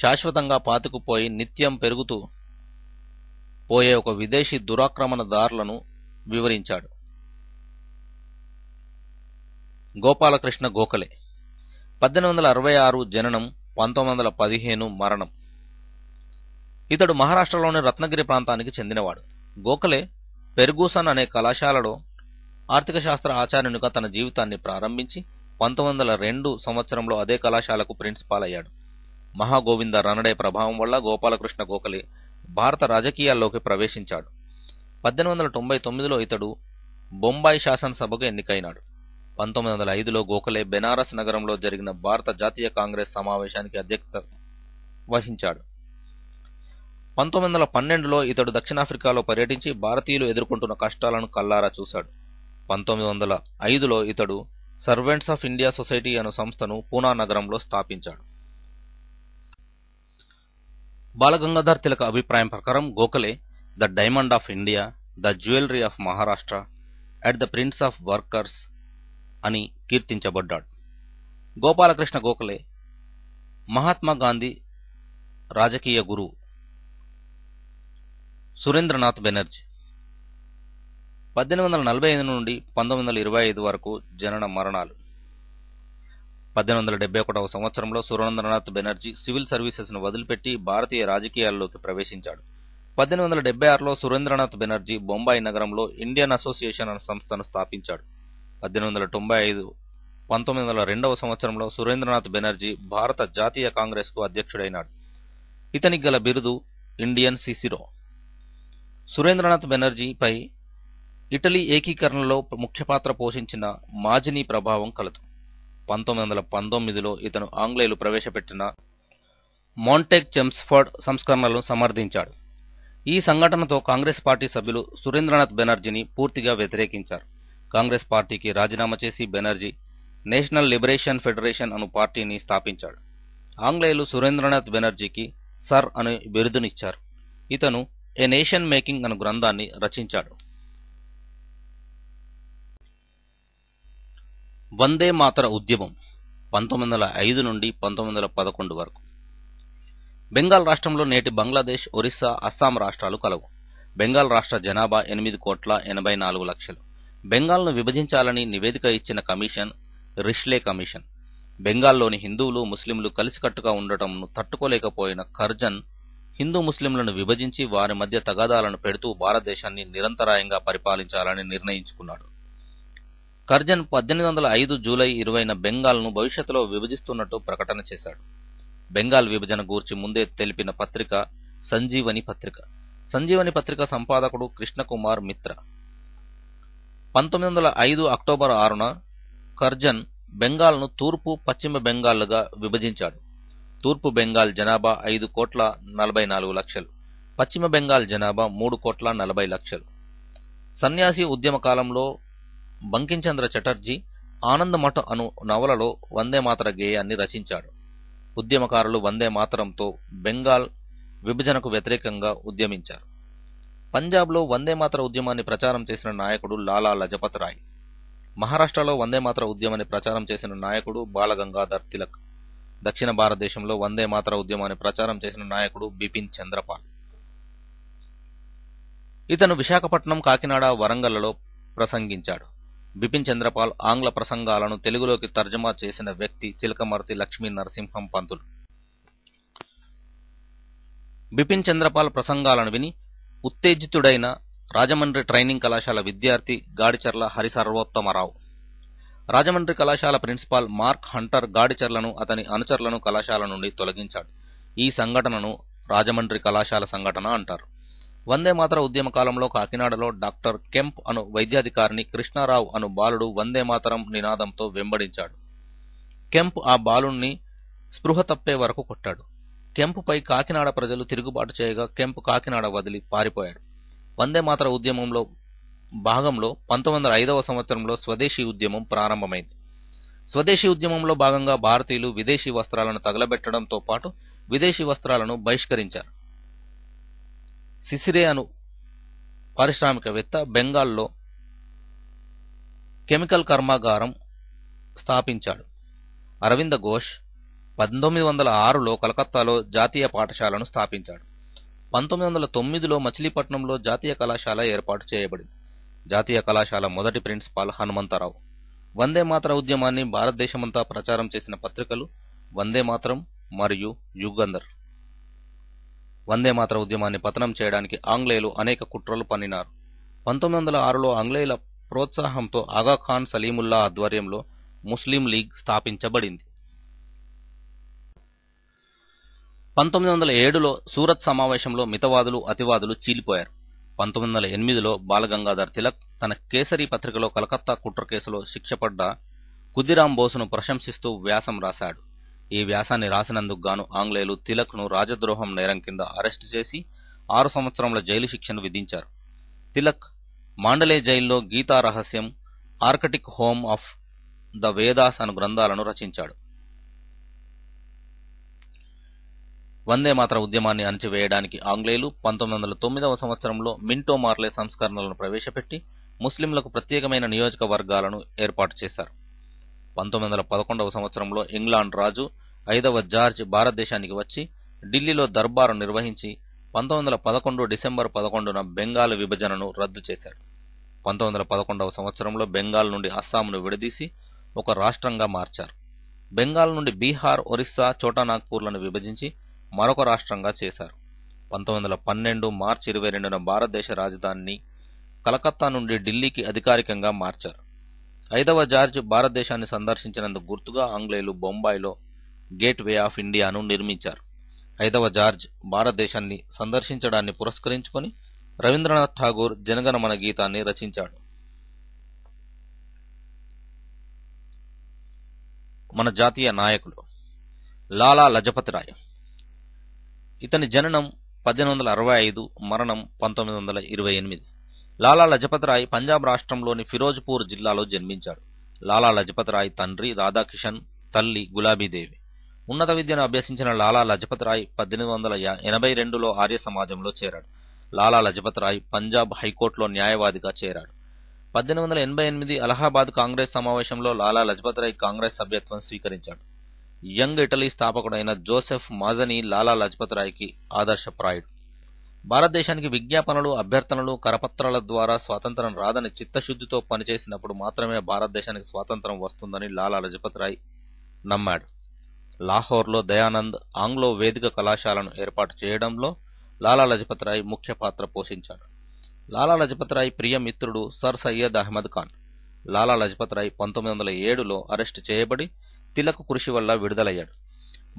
శాశ్వతంగా పాతుకుపోయి నిత్యం పెరుగుతూ పోయే ఒక విదేశీ దురాక్రమణదారులను వివరించాడు గోపాలకృష్ణ గోఖలే పద్దెనిమిది వందల అరవై ఆరు జననం పంతొమ్మిది వందల పదిహేను మరణం ఇతడు మహారాష్ట్రలోని రత్నగిరి ప్రాంతానికి చెందినవాడు గోఖలే పెర్గూసన్ అనే కళాశాలలో ఆర్థిక శాస్త్ర ఆచార్యునిగా తన జీవితాన్ని ప్రారంభించి పంతొమ్మిది సంవత్సరంలో అదే కళాశాలకు ప్రిన్సిపాల్ అయ్యాడు మహాగోవింద రనడే ప్రభావం వల్ల గోపాలకృష్ణ గోఖలే భారత రాజకీయాల్లోకి ప్రవేశించాడు పద్దెనిమిది వందల తొంభై తొమ్మిదిలో ఇతడు బొంబాయి శాసనసభకు ఎన్నికైనాడు పంతొమ్మిది వందల ఐదులో గోఖలే బెనారస్ నగరంలో జరిగిన భారత జాతీయ కాంగ్రెస్ సమావేశానికి అధ్యక్షత వహించాడు పంతొమ్మిది వందల పన్నెండులో ఇతడు దక్షిణాఫ్రికాలో పర్యటించి భారతీయులు ఎదుర్కొంటున్న కష్టాలను కల్లారా చూశాడు పంతొమ్మిది వందల ఐదులో ఇతడు సర్వెంట్స్ ఆఫ్ ఇండియా సొసైటీ అనే సంస్థను పూనా నగరంలో స్థాపించాడు బాలగంగాధర్ తిలక అభిప్రాయం ప్రకారం Gokhale the diamond of India the jewellery of Maharashtra at the prince of workers అని కీర్తించబడ్డాడు గోపాలకృష్ణ గోఖలే మహాత్మా గాంధీ రాజకీయ గురువు సురేంద్రనాథ్ బెనర్జీ పద్దెనిమిది వందల నలభై ఐదు నుండి పంతొమ్మిది వందల ఇరవై ఐదు వరకు జనన మరణాలు పద్దెనిమిది వందల ఒకటవ సంవత్సరంలో సురేంద్రనాథ్ బెనర్జీ సివిల్ సర్వీసెస్ను వదిలిపెట్టి భారతీయ రాజకీయాల్లోకి ప్రవేశించాడు పద్దెనిమిది వందల డెబ్బై ఆరులో సురేంద్రనాథ్ బెనర్జీ బొంబాయి నగరంలో ఇండియన్ అసోసియేషన్ అనే సంస్థను స్థాపించాడు పద్దెనిమిది వందల తొంభై ఐదు పంతొమ్మిది వందల రెండవ సంవత్సరంలో సురేంద్రనాథ్ బెనర్జీ భారత జాతీయ కాంగ్రెస్కు అధ్యక్షుడైనాడు ఇతనికి గల బిరుదు ఇండియన్ సిసిరో సురేంద్రనాథ్ బెనర్జీపై ఇటలీ ఏకీకరణలో ముఖ్య పాత్ర పోషించిన మాజినీ ప్రభావం కలదు పంతొమ్మిది వందల పంతొమ్మిదిలో ఇతను ఆంగ్లేయులు ప్రవేశపెట్టిన మాంటెక్ చెమ్స్ఫర్డ్ సంస్కరణలను సమర్థించాడు ఈ సంఘటనతో కాంగ్రెస్ పార్టీ సభ్యులు సురేంద్రనాథ్ బెనర్జీని పూర్తిగా వ్యతిరేకించారు కాంగ్రెస్ పార్టీకి రాజీనామా చేసి బెనర్జీ నేషనల్ లిబరేషన్ ఫెడరేషన్ అను పార్టీని స్థాపించాడు ఆంగ్లేయులు సురేంద్రనాథ్ బెనర్జీకి సర్ అనే బిరుదునిచ్చారు ఇతను ఏ నేషన్ మేకింగ్ అను గ్రంథాన్ని రచించాడు వందే మాతర ఉద్యమం పంతొమ్మిది వందల ఐదు నుండి పంతొమ్మిది వందల పదకొండు వరకు బెంగాల్ రాష్ట్రంలో నేటి బంగ్లాదేశ్ ఒరిస్సా అస్సాం రాష్ట్రాలు కలవు బెంగాల్ రాష్ట్ర జనాభా ఎనిమిది కోట్ల ఎనభై నాలుగు లక్షలు బెంగాల్ను విభజించాలని నివేదిక ఇచ్చిన కమిషన్ రిష్లే కమిషన్ బెంగాల్లోని హిందువులు ముస్లింలు కలిసికట్టుగా ఉండటంను తట్టుకోలేకపోయిన కర్జన్ హిందూ ముస్లింలను విభజించి వారి మధ్య తగాదాలను పెడుతూ భారతదేశాన్ని నిరంతరాయంగా పరిపాలించాలని నిర్ణయించుకున్నాడు కర్జన్ పద్దెనిమిది వందల ఐదు జూలై ఇరవైన బెంగాల్ను భవిష్యత్తులో విభజిస్తున్నట్టు ప్రకటన చేశాడు బెంగాల్ విభజన గూర్చి ముందే తెలిపిన పత్రిక సంజీవని పత్రిక సంజీవని పత్రిక సంపాదకుడు కృష్ణకుమార్ మిత్ర పంతొమ్మిది వందల ఐదు అక్టోబర్ ఆరున కర్జన్ బెంగాల్ను తూర్పు పశ్చిమ బెంగాల్గా విభజించాడు తూర్పు బెంగాల్ జనాభా ఐదు కోట్ల నలభై నాలుగు లక్షలు పశ్చిమ బెంగాల్ జనాభా మూడు కోట్ల నలభై లక్షలు సన్యాసి ఉద్యమ కాలంలో బంకించంద్ర చటర్జీ ఆనందమఠ అను నవలలో వందేమాతర గేయాన్ని రచించాడు ఉద్యమకారులు వందేమాతరంతో బెంగాల్ విభజనకు వ్యతిరేకంగా ఉద్యమించారు పంజాబ్లో వందేమాతర ఉద్యమాన్ని ప్రచారం చేసిన నాయకుడు లాలా లజపత్ రాయ్ మహారాష్ట్రలో వందేమాతర ఉద్యమాన్ని ప్రచారం చేసిన నాయకుడు బాలగంగాధర్ తిలక్ దక్షిణ భారతదేశంలో వందేమాతర ఉద్యమాన్ని ప్రచారం చేసిన నాయకుడు బిపిన్ చంద్రపాల్ ఇతను విశాఖపట్నం కాకినాడ వరంగల్లలో ప్రసంగించాడు బిపిన్ చంద్రపాల్ ఆంగ్ల ప్రసంగాలను తెలుగులోకి తర్జమా చేసిన వ్యక్తి చిలకమర్తి లక్ష్మీ నరసింహం పంతులు బిపిన్ చంద్రపాల్ ప్రసంగాలను విని ఉత్తేజితుడైన రాజమండ్రి ట్రైనింగ్ కళాశాల విద్యార్థి గాడిచర్ల హరిసర్వోత్తమరావు రాజమండ్రి కళాశాల ప్రిన్సిపాల్ మార్క్ హంటర్ గాడిచర్లను అతని అనుచరులను కళాశాల నుండి తొలగించాడు ఈ సంఘటనను రాజమండ్రి కళాశాల సంఘటన అంటారు వందే మాతర ఉద్యమ కాలంలో కాకినాడలో డాక్టర్ కెంప్ అను వైద్యాధికారిని కృష్ణారావు అను బాలుడు వందే మాతరం నినాదంతో వెంబడించాడు కెంప్ ఆ బాలుణ్ణి స్పృహ తప్పే వరకు కొట్టాడు కెంపుపై కాకినాడ ప్రజలు తిరుగుబాటు చేయగా కెంపు కాకినాడ వదిలి పారిపోయాడు వందే మాతర ఉద్యమంలో భాగంలో పంతొమ్మిది వందల ఐదవ సంవత్సరంలో స్వదేశీ ఉద్యమం ప్రారంభమైంది స్వదేశీ ఉద్యమంలో భాగంగా భారతీయులు విదేశీ వస్త్రాలను తగలబెట్టడంతో పాటు విదేశీ వస్త్రాలను బహిష్కరించారు సిసిరే అను పారిశ్రామికవేత్త బెంగాల్లో కెమికల్ కర్మాగారం స్థాపించాడు అరవింద ఘోష్ పంతొమ్మిది వందల ఆరులో కలకత్తాలో జాతీయ పాఠశాలను స్థాపించాడు పంతొమ్మిది వందల తొమ్మిదిలో మచిలీపట్నంలో జాతీయ కళాశాల ఏర్పాటు చేయబడింది జాతీయ కళాశాల మొదటి ప్రిన్సిపాల్ హనుమంతరావు వందే మాతర ఉద్యమాన్ని భారతదేశమంతా ప్రచారం చేసిన పత్రికలు వందే మాత్రం మరియు యుగంధర్ వందేమాత్ర ఉద్యమాన్ని పతనం చేయడానికి ఆంగ్లేయులు అనేక కుట్రలు పన్నినారు పంతొమ్మిది వందల ఆరులో ఆంగ్లేయుల ప్రోత్సాహంతో ఆగాఖాన్ సలీముల్లా ఆధ్వర్యంలో ముస్లిం లీగ్ స్థాపించబడింది పంతొమ్మిది వందల ఏడులో సూరత్ సమావేశంలో మితవాదులు అతివాదులు చీలిపోయారు పంతొమ్మిది వందల ఎనిమిదిలో బాలగంగాధర్ తిలక్ తన కేసరి పత్రికలో కలకత్తా కుట్ర కేసులో శిక్షపడ్డ కుదిరాం బోసును ప్రశంసిస్తూ వ్యాసం రాశాడు ఈ వ్యాసాన్ని రాసినందుకు గాను ఆంగ్లేయులు తిలక్ను రాజద్రోహం నేరం కింద అరెస్టు చేసి ఆరు సంవత్సరముల జైలు శిక్షను విధించారు తిలక్ మాండలే జైల్లో Gita Rahasyam Arctic home of the Vedas అను గ్రంథాలను రచించాడు వందే మాత్ర ఉద్యమాన్ని అణచివేయడానికి ఆంగ్లేయులు పంతొమ్మిది వందల తొమ్మిదవ సంవత్సరంలో మింటో మార్లే సంస్కరణలను ప్రవేశపెట్టి ముస్లింలకు ప్రత్యేకమైన నియోజకవర్గాలను ఏర్పాటు చేశారు పంతొమ్మిది వందల పదకొండవ సంవత్సరంలో ఇంగ్లాండ్ రాజు ఐదవ జార్జ్ భారతదేశానికి వచ్చి ఢిల్లీలో దర్బారు నిర్వహించి పంతొమ్మిది వందల పదకొండు డిసెంబర్ పదకొండున బెంగాల్ విభజనను రద్దు చేశాడు పంతొమ్మిది వందల పదకొండవ సంవత్సరంలో బెంగాల్ నుండి అస్సాంను విడదీసి ఒక రాష్ట్రంగా మార్చారు బెంగాల్ నుండి బీహార్ ఒరిస్సా చోటానాగ్పూర్లను విభజించి మరొక రాష్ట్రంగా చేశారు పంతొమ్మిది వందల పన్నెండు మార్చి ఇరవై రెండున భారతదేశ రాజధానిని కలకత్తా నుండి ఢిల్లీకి అధికారికంగా మార్చారు ఐదవ జార్జ్ భారతదేశాన్ని సందర్శించినందుకు గుర్తుగా ఆంగ్లేయులు బొంబాయిలో గేట్ వే ఆఫ్ ఇండియాను నిర్మించారు ఐదవ జార్జ్ భారతదేశాన్ని సందర్శించడాన్ని పురస్కరించుకొని రవీంద్రనాథ్ ఠాగూర్ జనగణమన గీతాన్ని రచించాడు మన జాతీయ నాయకులు లాలా లజపతిరాయ ఇతని జననం పద్దెనిమిది వందల అరవై ఐదు మరణం పంతొమ్మిది వందల ఇరవై ఎనిమిది లాలా లజపతరాయ్ పంజాబ్ రాష్ట్రంలోని ఫిరోజ్పూర్ జిల్లాలో జన్మించాడు లాలా లజపతరాయ్ తండ్రి రాధాకిషన్ తల్లి గులాబీదేవి ఉన్నత విద్యను అభ్యసించిన లాలా లజపతరాయ్ పద్దెనిమిది వందల ఎనభై రెండులో ఆర్య సమాజంలో చేరాడు లాలా లజపతరాయ్ పంజాబ్ హైకోర్టులో న్యాయవాదిగా చేరాడు పద్దెనిమిది వందల ఎనభై ఎనిమిది అలహాబాద్ కాంగ్రెస్ సమావేశంలో లాలా లజపతరాయ్ కాంగ్రెస్ సభ్యత్వం స్వీకరించాడు యంగ్ ఇటలీ స్థాపకుడైన జోసెఫ్ మాజనీ లాలా లజపతిరాయ్కి ఆదర్శప్రాయుడు భారతదేశానికి విజ్ఞాపనలు అభ్యర్థనలు కరపత్రాల ద్వారా స్వాతంత్రం రాదని చిత్తశుద్ధితో పనిచేసినప్పుడు మాత్రమే భారతదేశానికి స్వాతంత్రం వస్తుందని లాలా లజపత్ రాయ్ నమ్మాడు లాహోర్లో దయానంద్ ఆంగ్లో వేదిక కళాశాలను ఏర్పాటు చేయడంలో లాలా లజపత్ రాయ్ ముఖ్య పాత్ర పోషించాడు లాలా లజపత్ రాయ్ ప్రియ మిత్రుడు సర్ సయ్యద్ అహ్మద్ ఖాన్ లాలా లజపత్ రాయ్ పంతొమ్మిది వందల ఏడులో అరెస్టు చేయబడి తిలక్ కృషి వల్ల విడుదలయ్యాడు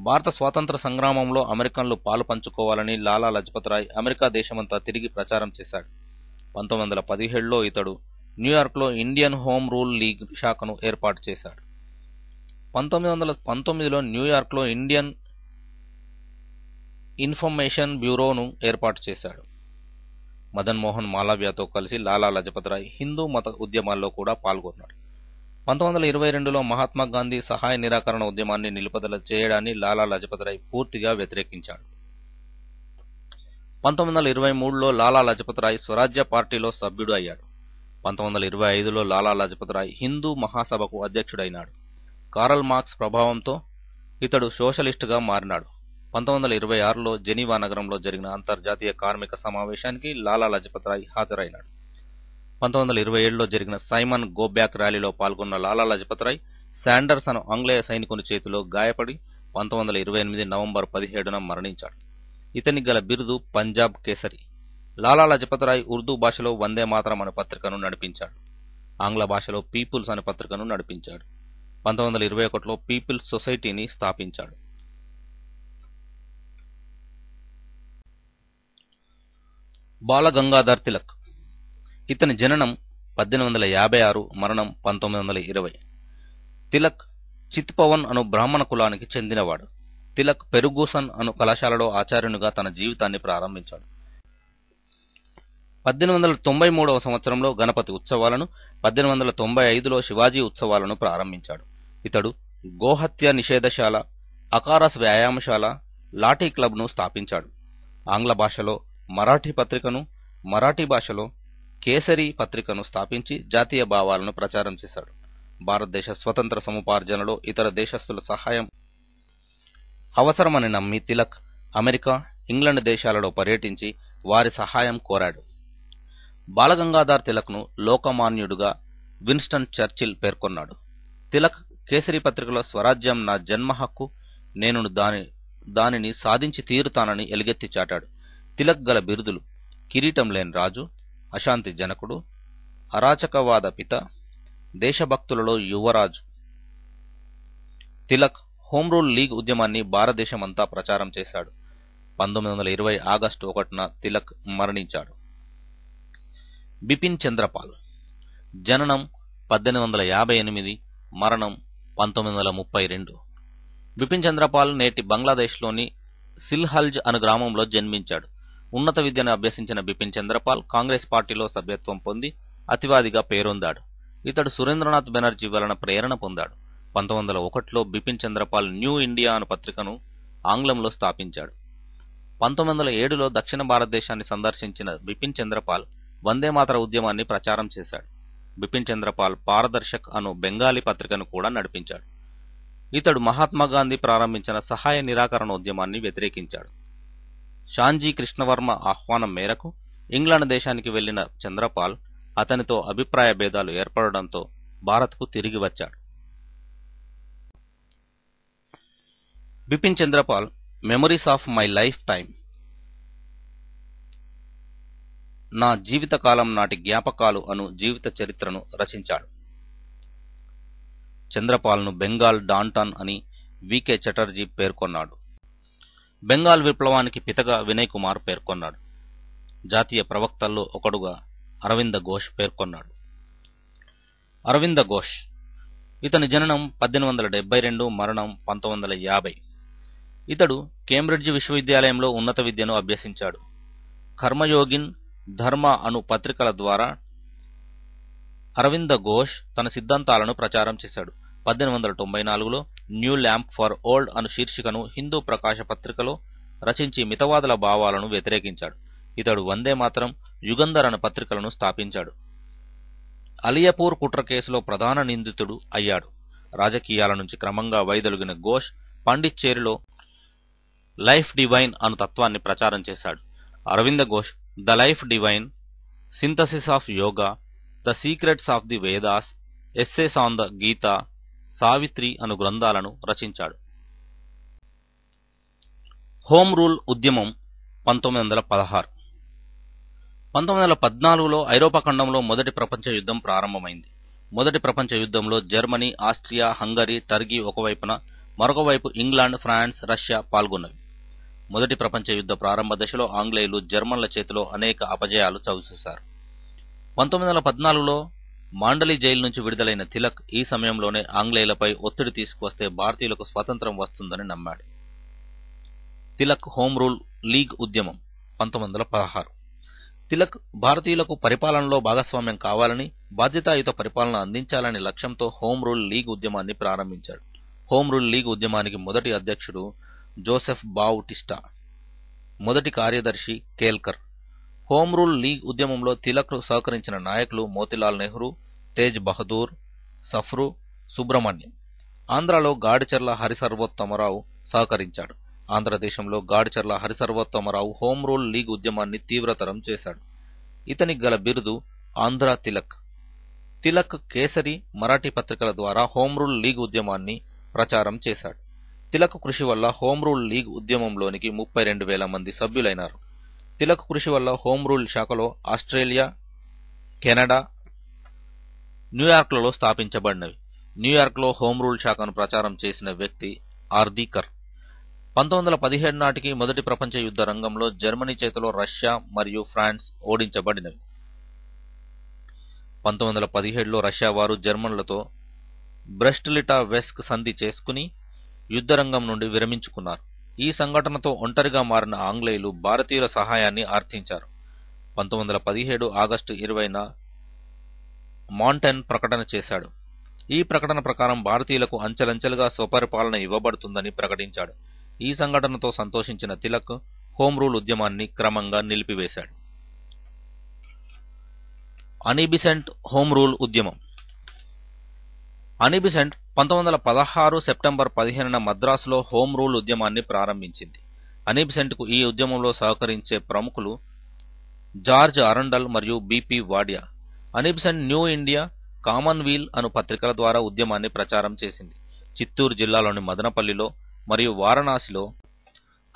భారత స్వాతంత్ర సంగ్రామంలో అమెరికన్లు పాలు పంచుకోవాలని లాలా లజపతిరాయ్ అమెరికా దేశమంతా తిరిగి ప్రచారం చేశాడు పంతొమ్మిది వందల పదిహేడులో ఇతడు న్యూయార్క్లో ఇండియన్ హోమ్ రూల్ లీగ్ శాఖను ఏర్పాటు చేశాడు పంతొమ్మిది వందల పంతొమ్మిదిలో న్యూయార్క్లో ఇండియన్ ఇన్ఫర్మేషన్ బ్యూరోను ఏర్పాటు చేశాడు మదన్ మోహన్ మాలవ్యతో కలిసి లాలా లజపతిరాయ్ హిందూ మత ఉద్యమాల్లో కూడా పాల్గొన్నాడు పంతొమ్మిది వందల ఇరవై రెండులో మహాత్మా గాంధీ సహాయ నిరాకరణ ఉద్యమాన్ని నిలుపుదల చేయడాన్ని లాలా లజపతిరాయ్ పూర్తిగా వ్యతిరేకించాడు పంతొమ్మిది వందల ఇరవై మూడులో లాలా లజపతిరాయ్ స్వరాజ్య పార్టీలో సభ్యుడు అయ్యాడు పంతొమ్మిది వందల ఇరవై ఐదులో లాలా లజపతిరాయ్ హిందూ మహాసభకు అధ్యక్షుడైనాడు కారల్ మార్క్స్ ప్రభావంతో ఇతడు సోషలిస్టుగా మారినాడు పంతొమ్మిది వందల ఇరవై ఆరులో జెనీవా నగరంలో జరిగిన అంతర్జాతీయ కార్మిక సమావేశానికి లాలా లజపతిరాయ్ హాజరైనాడు పంతొమ్మిది వందల ఇరవై ఏడులో జరిగిన సైమన్ గోబ్యాక్ ర్యాలీలో పాల్గొన్న లాలా లజపత్ రాయ్ శాండర్స్ అను ఆంగ్లేయ సైనికుని చేతిలో గాయపడి పంతొమ్మిది వందల ఇరవై ఎనిమిది నవంబర్ పదిహేడున మరణించాడు ఇతనికి గల బిరుదు పంజాబ్ కేసరి లాలా లజపత్ రాయ్ ఉర్దూ భాషలో వందే మాతరం అనే పత్రికను నడిపించాడు ఆంగ్ల భాషలో పీపుల్స్ అనే పత్రికను నడిపించాడు పంతొమ్మిది వందల ఇరవై ఒకటిలో పీపుల్స్ సొసైటీని స్థాపించాడు బాలగంగాధర్ తిలక్ ఇతని జననం పద్దెనిమిది వందల యాభై ఆరు మరణం పంతొమ్మిది వందల ఇరవై తిలక్ చిత్పవన్ అను బ్రాహ్మణ కులానికి చెందినవాడు తిలక్ పెరుగూసన్ అను కళాశాలలో ఆచార్యునిగా తన జీవితాన్ని ప్రారంభించాడు పద్దెనిమిది వందల తొంభై మూడవ సంవత్సరంలో గణపతి ఉత్సవాలను పద్దెనిమిది వందల తొంభై ఐదులో శివాజీ ఉత్సవాలను ప్రారంభించాడు ఇతడు గోహత్య నిషేధశాల అకారస్ వ్యాయామశాల లాఠీ క్లబ్ను స్థాపించాడు ఆంగ్ల భాషలో మరాఠీ పత్రికను మరాఠీ భాషలో కేసరి పత్రికను స్థాపించి జాతీయ భావాలను ప్రచారం చేశాడు భారతదేశ స్వతంత్ర సముపార్జనలో ఇతర దేశస్థుల సహాయం అవసరమని నమ్మి తిలక్ అమెరికా ఇంగ్లండ్ దేశాలలో పర్యటించి వారి సహాయం కోరాడు బాలగంగాధర్ తిలక్ను లోకమాన్యుడుగా విన్స్టన్ చర్చిల్ పేర్కొన్నాడు తిలక్ కేసరి పత్రికలో స్వరాజ్యం నా జన్మ హక్కు నేను దాని దానిని సాధించి తీరుతానని ఎలుగెత్తి చాటాడు తిలక్ గల బిరుదులు కిరీటం లేని రాజు అశాంతి జనకుడు అరాచకవాద పిత దేశభక్తులలో యువరాజు తిలక్ హోమ్ రూల్ లీగ్ ఉద్యమాన్ని భారతదేశమంతా ప్రచారం చేశాడు పంతొమ్మిది వందల ఇరవై ఆగస్టు ఒకటిన తిలక్ మరణించాడు బిపిన్ చంద్రపాల్ జననం పద్దెనిమిది వందల యాభై ఎనిమిది మరణం పంతొమ్మిది వందల ముప్పై రెండు బిపిన్ చంద్రపాల్ నేటి బంగ్లాదేశ్లోని సిల్హల్జ్ అను గ్రామంలో జన్మించాడు ఉన్నత విద్యను అభ్యసించిన బిపిన్ చంద్రపాల్ కాంగ్రెస్ పార్టీలో సభ్యత్వం పొంది అతివాదిగా పేరొందాడు ఇతడు సురేంద్రనాథ్ బెనర్జీ వలన ప్రేరణ పొందాడు పంతొమ్మిది ఒకటిలో బిపిన్ చంద్రపాల్ న్యూ ఇండియా అను పత్రికను ఆంగ్లంలో స్థాపించాడు పంతొమ్మిది వందల ఏడులో దక్షిణ భారతదేశాన్ని సందర్శించిన బిపిన్ చంద్రపాల్ వందేమాతర ఉద్యమాన్ని ప్రచారం చేశాడు బిపిన్ చంద్రపాల్ పారదర్శక్ అను బెంగాలీ పత్రికను కూడా నడిపించాడు ఇతడు మహాత్మా గాంధీ ప్రారంభించిన సహాయ నిరాకరణ ఉద్యమాన్ని వ్యతిరేకించాడు షాంజీ కృష్ణవర్మ ఆహ్వానం మేరకు ఇంగ్లాండ్ దేశానికి వెళ్లిన చంద్రపాల్ అతనితో అభిప్రాయ భేదాలు ఏర్పడడంతో భారత్కు తిరిగి వచ్చాడు Bipin Chandrapal memories of my life time నా జీవితకాలం నాటి జ్ఞాపకాలు అను జీవిత చరిత్రను రచించాడు చంద్రపాల్ను బెంగాల్ డాంటాన్ అని వికే చటర్జీ పేర్కొన్నాడు బెంగాల్ విప్లవానికి పితగా వినయ్ కుమార్ పేర్కొన్నాడు జాతీయ ప్రవక్తల్లో ఒకడుగా అరవింద ఘోష్ పేర్కొన్నాడు అరవింద ఘోష్ ఇతని జననం పద్దెనిమిది వందల రెండు మరణం పంతొమ్మిది వందల యాభై ఇతడు కేంబ్రిడ్జ్ విశ్వవిద్యాలయంలో ఉన్నత విద్యను అభ్యసించాడు కర్మయోగిన్ ధర్మ అను పత్రికల ద్వారా అరవింద ఘోష్ తన సిద్ధాంతాలను ప్రచారం చేశాడు పద్దెనిమిది వందల తొంభై నాలుగులో న్యూ ల్యాంప్ ఫర్ ఓల్డ్ అను శీర్షికను హిందూ ప్రకాశ పత్రికలో రచించి మితవాదుల భావాలను వ్యతిరేకించాడు ఇతడు వందే మాత్రం యుగంధర్ అను పత్రికలను స్థాపించాడు అలియపూర్ కుట్ర కేసులో ప్రధాన నిందితుడు అయ్యాడు రాజకీయాల నుంచి క్రమంగా వైదొలిగిన ఘోష్ పాండిచ్చేరిలో లైఫ్ డివైన్ అను తత్వాన్ని ప్రచారం చేశాడు Aravinda Ghosh the life divine synthesis of yoga the secrets of the Vedas essays on the Gita Savitri అను గ్రంథాలను రచించాడు హోమ్ రూల్ ఉద్యమం పంతొమ్మిది వందల పదహారు పంతొమ్మిది వందల పద్నాలుగులో ఐరోపా ఖండంలో మొదటి ప్రపంచ యుద్ధం ప్రారంభమైంది మొదటి ప్రపంచ యుద్ధంలో జర్మనీ ఆస్ట్రియా హంగరీ టర్కీ ఒకవైపున మరొక వైపు ఇంగ్లాండ్ ఫ్రాన్స్ రష్యా పాల్గొన్నవి మొదటి ప్రపంచ యుద్ధ ప్రారంభ దశలో ఆంగ్లేయులు జర్మన్ల చేతిలో అనేక అపజయాలు చవిచూశారు పంతొమ్మిది వందల పద్నాలుగులో మాండలి జైలు నుంచి విడుదలైన తిలక్ ఈ సమయంలోనే ఆంగ్లేయులపై ఒత్తిడి తీసుకువస్తే భారతీయులకు స్వతంత్రం వస్తుందని నమ్మాడు తిలక్ హోమ్ రూల్ లీగ్ ఉద్యమం పంతొమ్మిది తిలక్ భారతీయులకు పరిపాలనలో భాగస్వామ్యం కావాలని బాధ్యతాయుత పరిపాలన అందించాలనే లక్ష్యంతో హోమ్ రూల్ లీగ్ ఉద్యమాన్ని ప్రారంభించాడు హోమ్ రూల్ లీగ్ ఉద్యమానికి మొదటి అధ్యక్షుడు జోసెఫ్ బావుటిస్టా మొదటి కార్యదర్శి కేల్కర్ హోమ్ రూల్ లీగ్ ఉద్యమంలో తిలక్ సహకరించిన నాయకులు మోతిలాల్ నెహ్రూ తేజ్ బహదూర్ సఫ్రు సుబ్రహ్మణ్యం ఆంధ్రలో గాడిచెర్ల హరిసర్వోత్తమరావు సహకరించాడు ఆంధ్రదేశంలో Gadicherla Harisarvottamarao home rule league ఉద్యమాన్ని తీవ్రతరం చేశాడు ఇతనికి గల బిరుదు ఆంధ్ర తిలక్ తిలక్ కేసరి మరాఠీ పత్రికల ద్వారా హోం రూల్ లీగ్ ఉద్యమాన్ని ప్రచారం చేశాడు తిలక్ కృషి వల్ల హోం రూల్ లీగ్ ఉద్యమంలోనికి ముప్పై రెండు వేల మంది సభ్యులైనారు తిలక్ కృషి వల్ల హోం రూల్ శాఖలో ఆస్ట్రేలియా కెనడా న్యూయార్క్లలో స్థాపించబడినవి న్యూయార్క్లో హోమ్ రూల్ శాఖను ప్రచారం చేసిన వ్యక్తి ఆర్దీకర్ పంతొమ్మిది వందల పదిహేడు నాటికి మొదటి ప్రపంచ యుద్ధ రంగంలో జర్మనీ చేతిలో రష్యా మరియు ఫ్రాన్స్ ఓడించబడినవి పంతొమ్మిది వందల పదిహేడులో రష్యా వారు జర్మన్లతో బ్రెస్ట్లిటా వెస్క్ సంధి చేసుకుని యుద్ధరంగం నుండి విరమించుకున్నారు ఈ సంఘటనతో ఒంటరిగా మారిన ఆంగ్లేయులు భారతీయుల సహాయాన్ని ఆర్థించారు పంతొమ్మిది వందల పదిహేడు ఆగస్టు ఇరవైన మాంటెన్ ప్రకటన చేశాడు ఈ ప్రకటన ప్రకారం భారతీయులకు అంచెలంచెలుగా స్వపరిపాలన ఇవ్వబడుతుందని ప్రకటించాడు ఈ సంఘటనతో సంతోషించిన తిలక్ హోం రూల్ ఉద్యమాన్ని క్రమంగా నిలిపివేశాడు అనిబిసెంట్ హోం రూల్ ఉద్యమం అనిబిసెంట్ పంతొమ్మిది వందల పదహారు సెప్టెంబర్ పదిహేనున మద్రాసులో హోం రూల్ ఉద్యమాన్ని ప్రారంభించింది అనిబిసెంట్కు ఈ ఉద్యమంలో సహకరించే ప్రముఖులు జార్జ్ అరండల్ మరియు బీపీ వాడియా అనిబ్స్ అండ్ న్యూ ఇండియా కామన్వీల్ అను పత్రికల ద్వారా ఉద్యమాన్ని ప్రచారం చేసింది చిత్తూరు జిల్లాలోని మదనపల్లిలో మరియు వారణాసిలో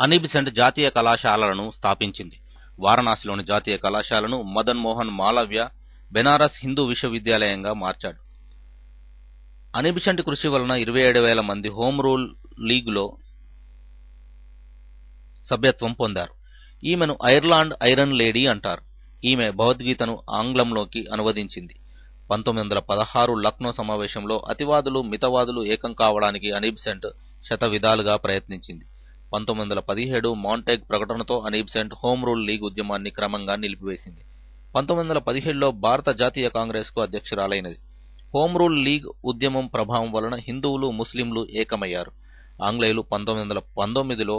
అండ్ జాతీయ కళాశాలలను స్థాపించింది వారణాసిలోని జాతీయ కళాశాలను మదన్ మోహన్ మాలవ్య బెనారస్ హిందూ విశ్వవిద్యాలయంగా మార్చాడు అనిబిషంటి కృషి వలన ఇరవై ఏడు వేల మంది హోమ్ రూల్ లీగ్లో సభ్యత్వం పొందారు ఈమెను ఐర్లాండ్ ఐరన్ లేడీ అంటారు ఈమె భగవద్గీతను ఆంగ్లంలోకి అనువదించింది పంతొమ్మిది వందల పదహారు లక్నో సమావేశంలో అతివాదులు మితవాదులు ఏకం కావడానికి అనీబ్సెంట్ శత విధాలుగా ప్రయత్నించింది పంతొమ్మిది వందల పదిహేడు మాంటెగ్ ప్రకటనతో అనీబ్సెంట్ హోమ్ రూల్ లీగ్ ఉద్యమాన్ని క్రమంగా నిలిపివేసింది పంతొమ్మిది వందల పదిహేడులో భారత జాతీయ కాంగ్రెస్కు అధ్యక్షురాలైనది హోమ్ రూల్ లీగ్ ఉద్యమం ప్రభావం వలన హిందువులు ముస్లింలు ఏకమయ్యారు ఆంగ్లేయులు పంతొమ్మిది వందల పంతొమ్మిదిలో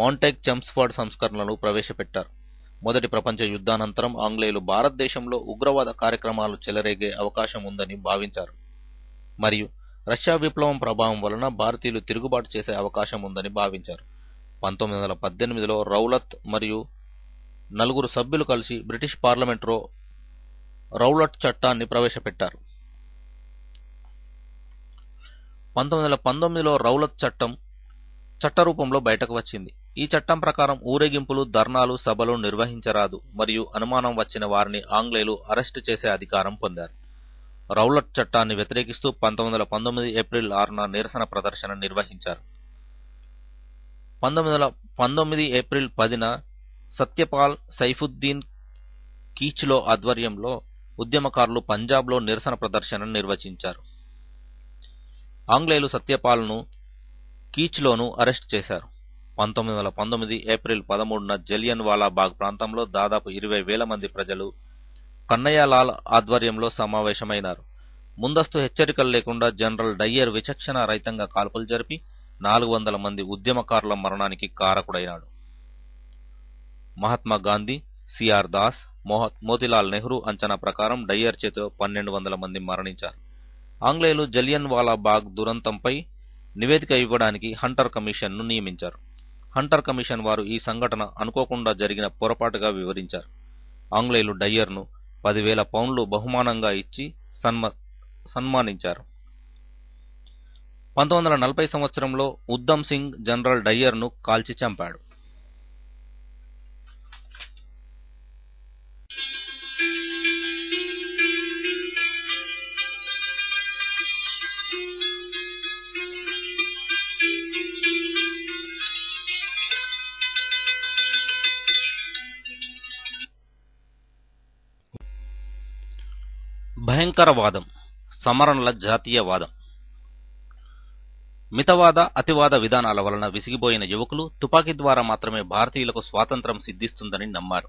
మాంటెగ్ చంప్స్ఫర్డ్ సంస్కరణలను ప్రవేశపెట్టారు మొదటి ప్రపంచ యుద్ధానంతరం ఆంగ్లేయులు భారతదేశంలో ఉగ్రవాద కార్యక్రమాలు చెలరేగే అవకాశం ఉందని భావించారు మరియు రష్యా విప్లవం ప్రభావం వలన భారతీయులు తిరుగుబాటు చేసే అవకాశం ఉందని భావించారు పంతొమ్మిది వందల పద్దెనిమిదిలో రౌలత్ మరియు నలుగురు సభ్యులు కలిసి బ్రిటిష్ పార్లమెంటులో రౌలట్ చట్టాన్ని ప్రవేశపెట్టారు పంతొమ్మిది వందల పంతొమ్మిదిలో రౌలత్ చట్టం చట్టరూపంలో బయటకు వచ్చింది ఈ చట్టం ప్రకారం ఊరేగింపులు ధర్నాలు సభలు నిర్వహించరాదు మరియు అనుమానం వచ్చిన వారిని ఆంగ్లేయులు అరెస్టు చేసే అధికారం పొందారు రౌలట్ చట్టాన్ని వ్యతిరేకిస్తూ పంతొమ్మిది వందల పంతొమ్మిది ఏప్రిల్ ఆరున నిరసన ప్రదర్శన నిర్వహించారు పంతొమ్మిది వందల పంతొమ్మిది ఏప్రిల్ పదిన సత్యపాల్ సైఫుద్దీన్ కీచ్లో ఆధ్వర్యంలో ఉద్యమకారులు పంజాబ్లో నిరసన ప్రదర్శన నిర్వచించారు ఆంగ్లేయులు సత్యపాల్ను కీచ్లోనూ అరెస్ట్ చేశారు పంతొమ్మిది వందల పంతొమ్మిది ఏప్రిల్ పదమూడున జలియన్ వాలాబాగ్ ప్రాంతంలో దాదాపు ఇరవై వేల మంది ప్రజలు కన్నయ్యలాల్ ఆధ్వర్యంలో సమావేశమైనారు ముందస్తు హెచ్చరికలు లేకుండా జనరల్ డయ్యర్ విచక్షణ రహితంగా కాల్పులు జరిపి నాలుగు వందల మంది ఉద్యమకారుల మరణానికి కారకుడైనాడు మహాత్మా గాంధీ సిఆర్ దాస్ మోతిలాల్ నెహ్రూ అంచనా ప్రకారం డయ్యర్ చేతిలో పన్నెండు వందల మంది మరణించారు ఆంగ్లేయులు జలియన్ వాలాబాగ్ బాగ్ దురంతంపై నివేదిక ఇవ్వడానికి హంటర్ కమిషన్ను నియమించారు హంటర్ కమిషన్ వారు ఈ సంఘటన అనుకోకుండా జరిగిన పొరపాటుగా వివరించారు ఆంగ్లేయులు డయ్యర్ను పదివేల పౌండ్లు బహుమానంగా ఇచ్చి సన్మ సన్మానించారు పంతొమ్మిది వందల నలభై సంవత్సరంలో ఉద్దమ్ సింగ్ జనరల్ డయ్యర్ను కాల్చి చంపాడు భయంకరవాదం సమరణల జాతీయవాదం మితవాద అతివాద విధానాల వలన విసిగిపోయిన యువకులు తుపాకీ ద్వారా మాత్రమే భారతీయులకు స్వాతంత్రం సిద్ధిస్తుందని నమ్మారు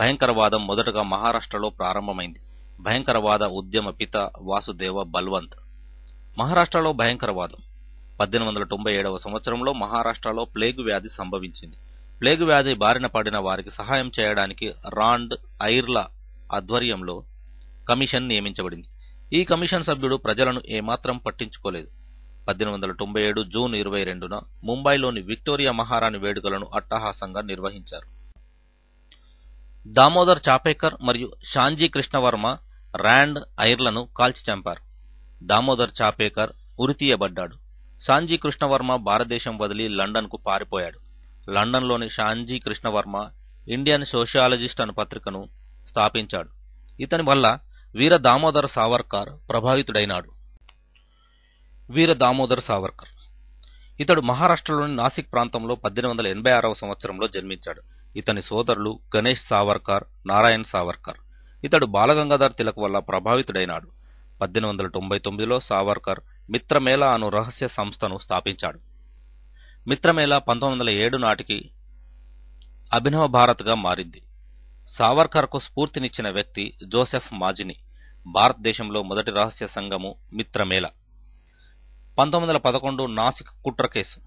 భయంకరవాదం మొదటగా మహారాష్ట్రలో ప్రారంభమైంది భయంకరవాద ఉద్యమ పిత వాసుదేవ బల్వంత్ మహారాష్ట్రలో భయంకరవాదం పద్దెనిమిది వందల తొంభై ఏడవ సంవత్సరంలో మహారాష్ట్రలో ప్లేగు వ్యాధి సంభవించింది ప్లేగు వ్యాధి బారిన పడిన వారికి సహాయం చేయడానికి రాండ్ ఐర్ల ఆధ్వర్యంలో కమిషన్ నియమించబడింది ఈ కమిషన్ సభ్యుడు ప్రజలను ఏమాత్రం పట్టించుకోలేదు పద్దెనిమిది వందల తొంభై ఏడు జూన్ ఇరవై రెండున ముంబైలోని విక్టోరియా మహారాణి వేడుకలను అట్టహాసంగా నిర్వహించారు దామోదర్ చాపేకర్ మరియు షాంజీ కృష్ణవర్మ ర్యాండ్ ఐర్లను కాల్చి చంపారు దామోదర్ చాపేకర్ ఉరితీయబడ్డాడు షాంజీ కృష్ణవర్మ భారతదేశం వదిలి లండన్కు పారిపోయాడు లండన్లోని షాంజీ కృష్ణవర్మ ఇండియన్ సోషియాలజిస్ట్ అను పత్రికను స్థాపించాడు ఇతని వల్ల వీర దామోదర సావర్కర్ ప్రభావితుడైనాడు వీర దామోదర సావర్కర్ ఇతడు మహారాష్ట్రలోని నాసిక్ ప్రాంతంలో పద్దెనిమిది వందల ఎనభై ఆరవ సంవత్సరంలో జన్మించాడు ఇతని సోదరులు గణేష్ సావర్కర్ నారాయణ్ సావర్కర్ ఇతడు బాలగంగాధర్ తిలక్ వల్ల ప్రభావితుడైనాడు పద్దెనిమిది వందల తొంభై తొమ్మిదిలో సావర్కర్ మిత్రమేళ అను రహస్య సంస్థను స్థాపించాడు మిత్రమేళ పంతొమ్మిది వందల ఏడు నాటికి అభినవ భారత్గా మారింది సావర్కర్కు స్ఫూర్తినిచ్చిన వ్యక్తి జోసెఫ్ మాజిని భారతదేశంలో మొదటి రహస్య సంఘము మిత్రమేళ పంతొమ్మిది వందల పదకొండు నాసిక్ కుట్ర కేసు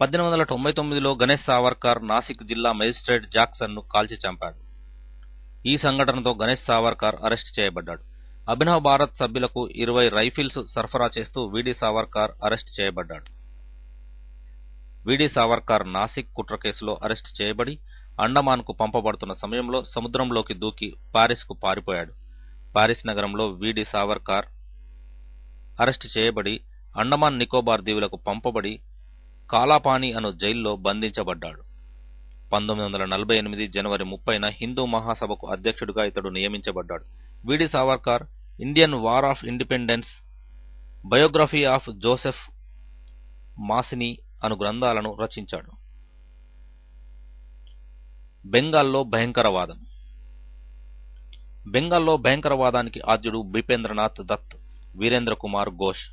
పద్దెనిమిది వందల తొంభై తొమ్మిదిలో గణేష్ సావర్కర్ నాసిక్ జిల్లా మెజిస్ట్రేట్ జాక్సన్ను కాల్చి చంపాడు ఈ సంఘటనతో గణేష్ సావర్కర్ అరెస్ట్ చేయబడ్డాడు అభినవ్ భారత్ సభ్యులకు ఇరవై రైఫిల్స్ సరఫరా చేస్తూ విడి సావర్కర్ అరెస్ట్ చేయబడ్డాడు విడి సావర్కర్ నాసిక్ కుట్ర కేసులో అరెస్ట్ చేయబడి అండమాన్కు పంపబడుతున్న సమయంలో సముద్రంలోకి దూకి పారిస్కు పారిపోయాడు పారిస్ నగరంలో వీడి సావర్కార్ అరెస్టు చేయబడి అండమాన్ నికోబార్ దీవులకు పంపబడి కాలాపాని అను జైల్లో బంధించబడ్డాడు పంతొమ్మిది వందల నలభై ఎనిమిది జనవరి ముప్పైన హిందూ మహాసభకు అధ్యక్షుడిగా ఇతడు నియమించబడ్డాడు VD Savarkar Indian war of Independence Biography of Joseph Mazzini అను గ్రంథాలను రచించాడు బెంగాల్లో భయంకరవాదం బెంగాల్లో భయంకరవాదానికి ఆద్యుడు భూపేంద్రనాథ్ దత్ వీరేంద్ర కుమార్ ఘోష్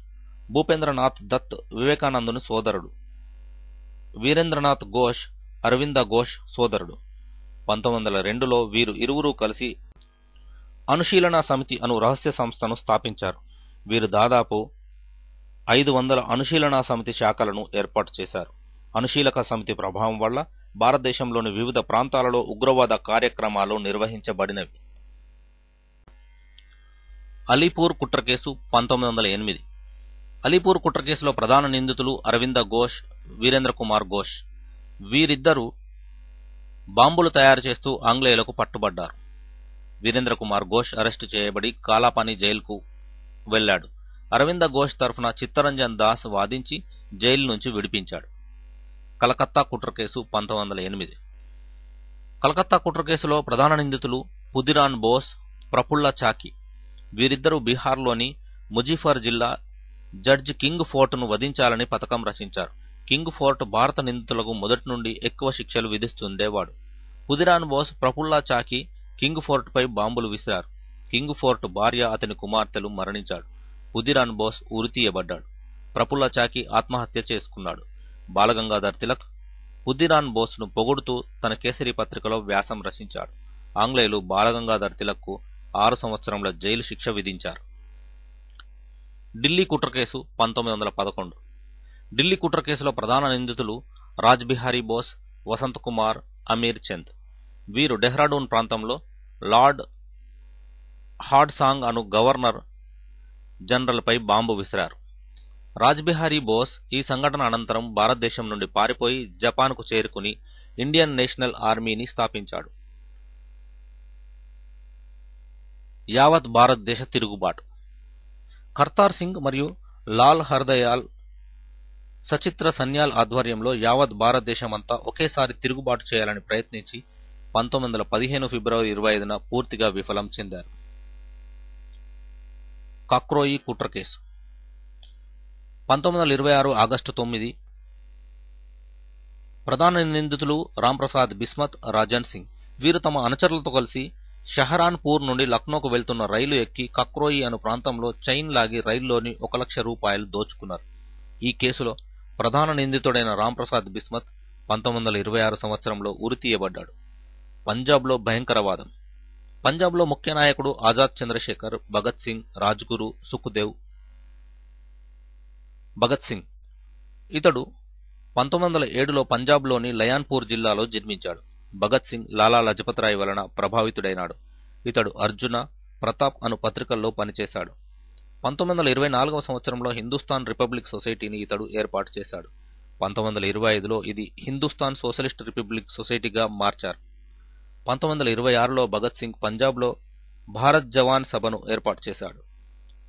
భూపేంద్రనాథ్ దత్ వివేకానందుని సోదరుడు వీరేంద్రనాథ్ ఘోష్ అరవింద ఘోష్ సోదరుడు పంతొమ్మిది వందల రెండులో వీరు ఇరువురు కలిసి అనుశీలన సమితి అను రహస్య సంస్థను స్థాపించారు వీరు దాదాపు ఐదు వందల అనుశీలనా సమితి శాఖలను ఏర్పాటు చేశారు అనుశీలక సమితి ప్రభావం వల్ల భారతదేశంలోని వివిధ ప్రాంతాలలో ఉగ్రవాద కార్యక్రమాలు నిర్వహించబడినవి అలీపూర్ కుట్రకేసు పంతొమ్మిది వందల ఎనిమిది అలీపూర్ కుట్రకేసులో ప్రధాన నిందితులు అరవింద ఘోష్ వీరేంద్ర కుమార్ ఘోష్ వీరిద్దరూ బాంబులు తయారు చేస్తూ ఆంగ్లేయులకు పట్టుబడ్డారు వీరేంద్ర కుమార్ ఘోష్ అరెస్టు చేయబడి కాలాపాని జైలుకు వెళ్లాడు అరవింద ఘోష్ తరఫున చిత్తరంజన్ దాస్ వాదించి జైలు నుంచి విడిపించాడు కలకత్తా కుట్ర కేసు పంతొమ్మిది వందల ఎనిమిది కలకత్తా కుట్ర కేసులో ప్రధాన నిందితులు పుదిరాన్ బోస్ ప్రఫుల్ల చాకి వీరిద్దరూ బీహార్లోని ముజీఫర్ జిల్లా జడ్జి కింగ్ ఫోర్ట్ను వధించాలని పథకం రచించారు కింగ్ ఫోర్ట్ భారత నిందితులకు మొదటి నుండి ఎక్కువ శిక్షలు విధిస్తుండేవాడు పుదిరాన్ బోస్ ప్రఫుల్లా చాకి కింగ్ ఫోర్ట్పై బాంబులు విసిరారు కింగ్ ఫోర్ట్ భార్య అతని కుమార్తెలు మరణించాడు పుదిరాన్ బోస్ ఉరి తీయబడ్డాడు ప్రఫుల్లా చాకి ఆత్మహత్య చేసుకున్నాడు బాలగంగాధర్ తిలక్ బుద్ధిరాన్ బోస్ను పొగుడుతూ తన కేసరి పత్రికలో వ్యాసం రచించాడు ఆంగ్లేయులు బాలగంగాధర్ తిలక్కు ఆరు సంవత్సరంల జైలు శిక్ష విధించారు ఢిల్లీ కుట్రకేసు పంతొమ్మిది వందల పదకొండు ఢిల్లీ కుట్రకేసులో ప్రధాన నిందితులు రాజ్బిహారీ బోస్ వసంత్ కుమార్ అమీర్ చంద్ వీరు డెహ్రాడూన్ ప్రాంతంలో లార్డ్ హాడ్సాంగ్ అను గవర్నర్ జనరల్పై బాంబు విసిరారు రాజ్బిహారీ బోస్ ఈ సంఘటన అనంతరం భారతదేశం నుండి పారిపోయి జపాన్కు చేరుకుని ఇండియన్ నేషనల్ ఆర్మీని స్థాపించాడు యావత్ భారతదేశ తిరుగుబాటు కర్తార్ సింగ్ మరియు లాల్ హర్దయాల్ సచిత్ర సన్యాల్ ఆధ్వర్యంలో యావత్ భారతదేశమంతా ఒకేసారి తిరుగుబాటు చేయాలని ప్రయత్నించి పంతొమ్మిది వందల పదిహేను ఫిబ్రవరి ఇరవై ఐదున పూర్తిగా విఫలం చెందారు కాక్రోయి కుట్ర కేసు పంతొమ్మిది వందల ఇరవై ఆరు ఆగస్టు తొమ్మిది ప్రధాన నిందితులు రాంప్రసాద్ బిస్మత్ రాజన్ సింగ్ వీరు తమ అనుచరులతో కలిసి షహరాన్పూర్ నుండి లక్నోకు వెళ్తున్న రైలు ఎక్కి కక్రోయి అను ప్రాంతంలో చైన్ లాగి రైల్లోని ఒక లక్ష రూపాయలు దోచుకున్నారు ఈ కేసులో ప్రధాన నిందితుడైన రాంప్రసాద్ బిస్మత్ పంతొమ్మిది వందల ఇరవై ఆరు సంవత్సరంలో ఉరితీయబడ్డాడు పంజాబ్లో భయంకరవాదం పంజాబ్లో ముఖ్య నాయకుడు ఆజాద్ చంద్రశేఖర్ భగత్ సింగ్ రాజ్గురు సుఖ్దేవ్ భగత్ సింగ్ ఇతడు పంతొమ్మిది వందల ఏడులో పంజాబ్లోని లయాన్పూర్ జిల్లాలో జన్మించాడు భగత్ సింగ్ లాలా లజపత్ రాయ్ వలన ప్రభావితుడైనాడు ఇతడు అర్జున ప్రతాప్ అను పత్రికల్లో పనిచేశాడు పంతొమ్మిది వందల ఇరవై నాలుగవ సంవత్సరంలో హిందుస్థాన్ రిపబ్లిక్ సొసైటీని ఇతడు ఏర్పాటు చేశాడు పంతొమ్మిది వందల ఇరవై ఐదులో ఇది హిందుస్థాన్ సోషలిస్ట్ రిపబ్లిక్ సొసైటీగా మార్చారు పంతొమ్మిది వందల ఇరవై ఆరులో భగత్ సింగ్ పంజాబ్లో భారత్ జవాన్ సభను ఏర్పాటు చేశాడు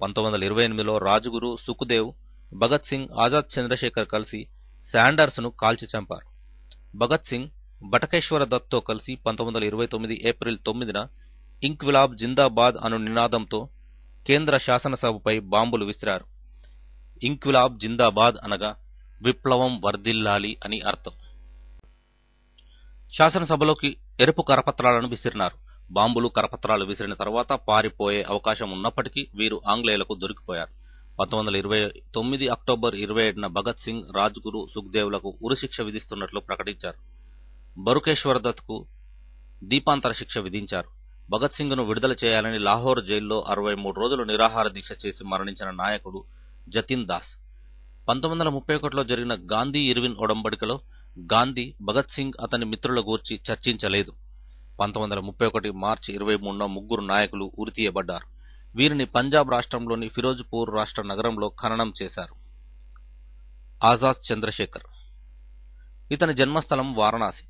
పంతొమ్మిది వందల ఇరవై ఎనిమిదిలో రాజుగురు సుఖదేవ్ భగత్ సింగ్ ఆజాద్ చంద్రశేఖర్ కలిసి శాండర్స్ను కాల్చి చంపారు భగత్ సింగ్ బటకేశ్వర దత్తో కలిసి పంతొమ్మిది వందల ఇరవై తొమ్మిది ఏప్రిల్ తొమ్మిదిన ఇంక్విలాబ్ జిందాబాద్ అను నినాదంతో కేంద్ర శాసనసభపై బాంబులు విసిరారు ఇంక్విలాబ్ జిందాబాద్ అనగా విప్లవం వర్ధిల్లాలి అని అర్థం శాసనసభలోకి ఎరుపు కరపత్రాలను విసిరినారు బాంబులు కరపత్రాలు విసిరిన తర్వాత పారిపోయే అవకాశం ఉన్నప్పటికీ వీరు ఆంగ్లేయులకు దొరికిపోయారు పంతొమ్మిది వందల ఇరవై తొమ్మిది అక్టోబర్ ఇరవై ఏడున భగత్ సింగ్ రాజ్గురు సుఖ్దేవ్లకు ఉరిశిక్ష విధిస్తున్నట్లు ప్రకటించారు బరుకేశ్వర్ దత్కు దీపాంతర శిక్ష విధించారు భగత్ సింగ్ను విడుదల చేయాలని లాహోర్ జైల్లో అరవై మూడు రోజులు నిరాహార దీక్ష చేసి మరణించిన నాయకుడు జతిన్ దాస్ పంతొమ్మిది వందల ముప్పై ఒకటిలో జరిగిన గాంధీ ఇర్విన్ ఒడంబడికలో గాంధీ భగత్ సింగ్ అతని మిత్రుల గూర్చి చర్చించలేదు పంతొమ్మిది వందల ముప్పై ఒకటి మార్చి ఇరవై మూడున ముగ్గురు నాయకులు ఉరితీయబడ్డారు వీరిని పంజాబ్ రాష్ట్రంలోని ఫిరోజ్పూర్ రాష్ట్ర నగరంలో ఖననం చేశారు ఆజాద్ చంద్రశేఖర్ ఇతని జన్మస్థలం వారణాసి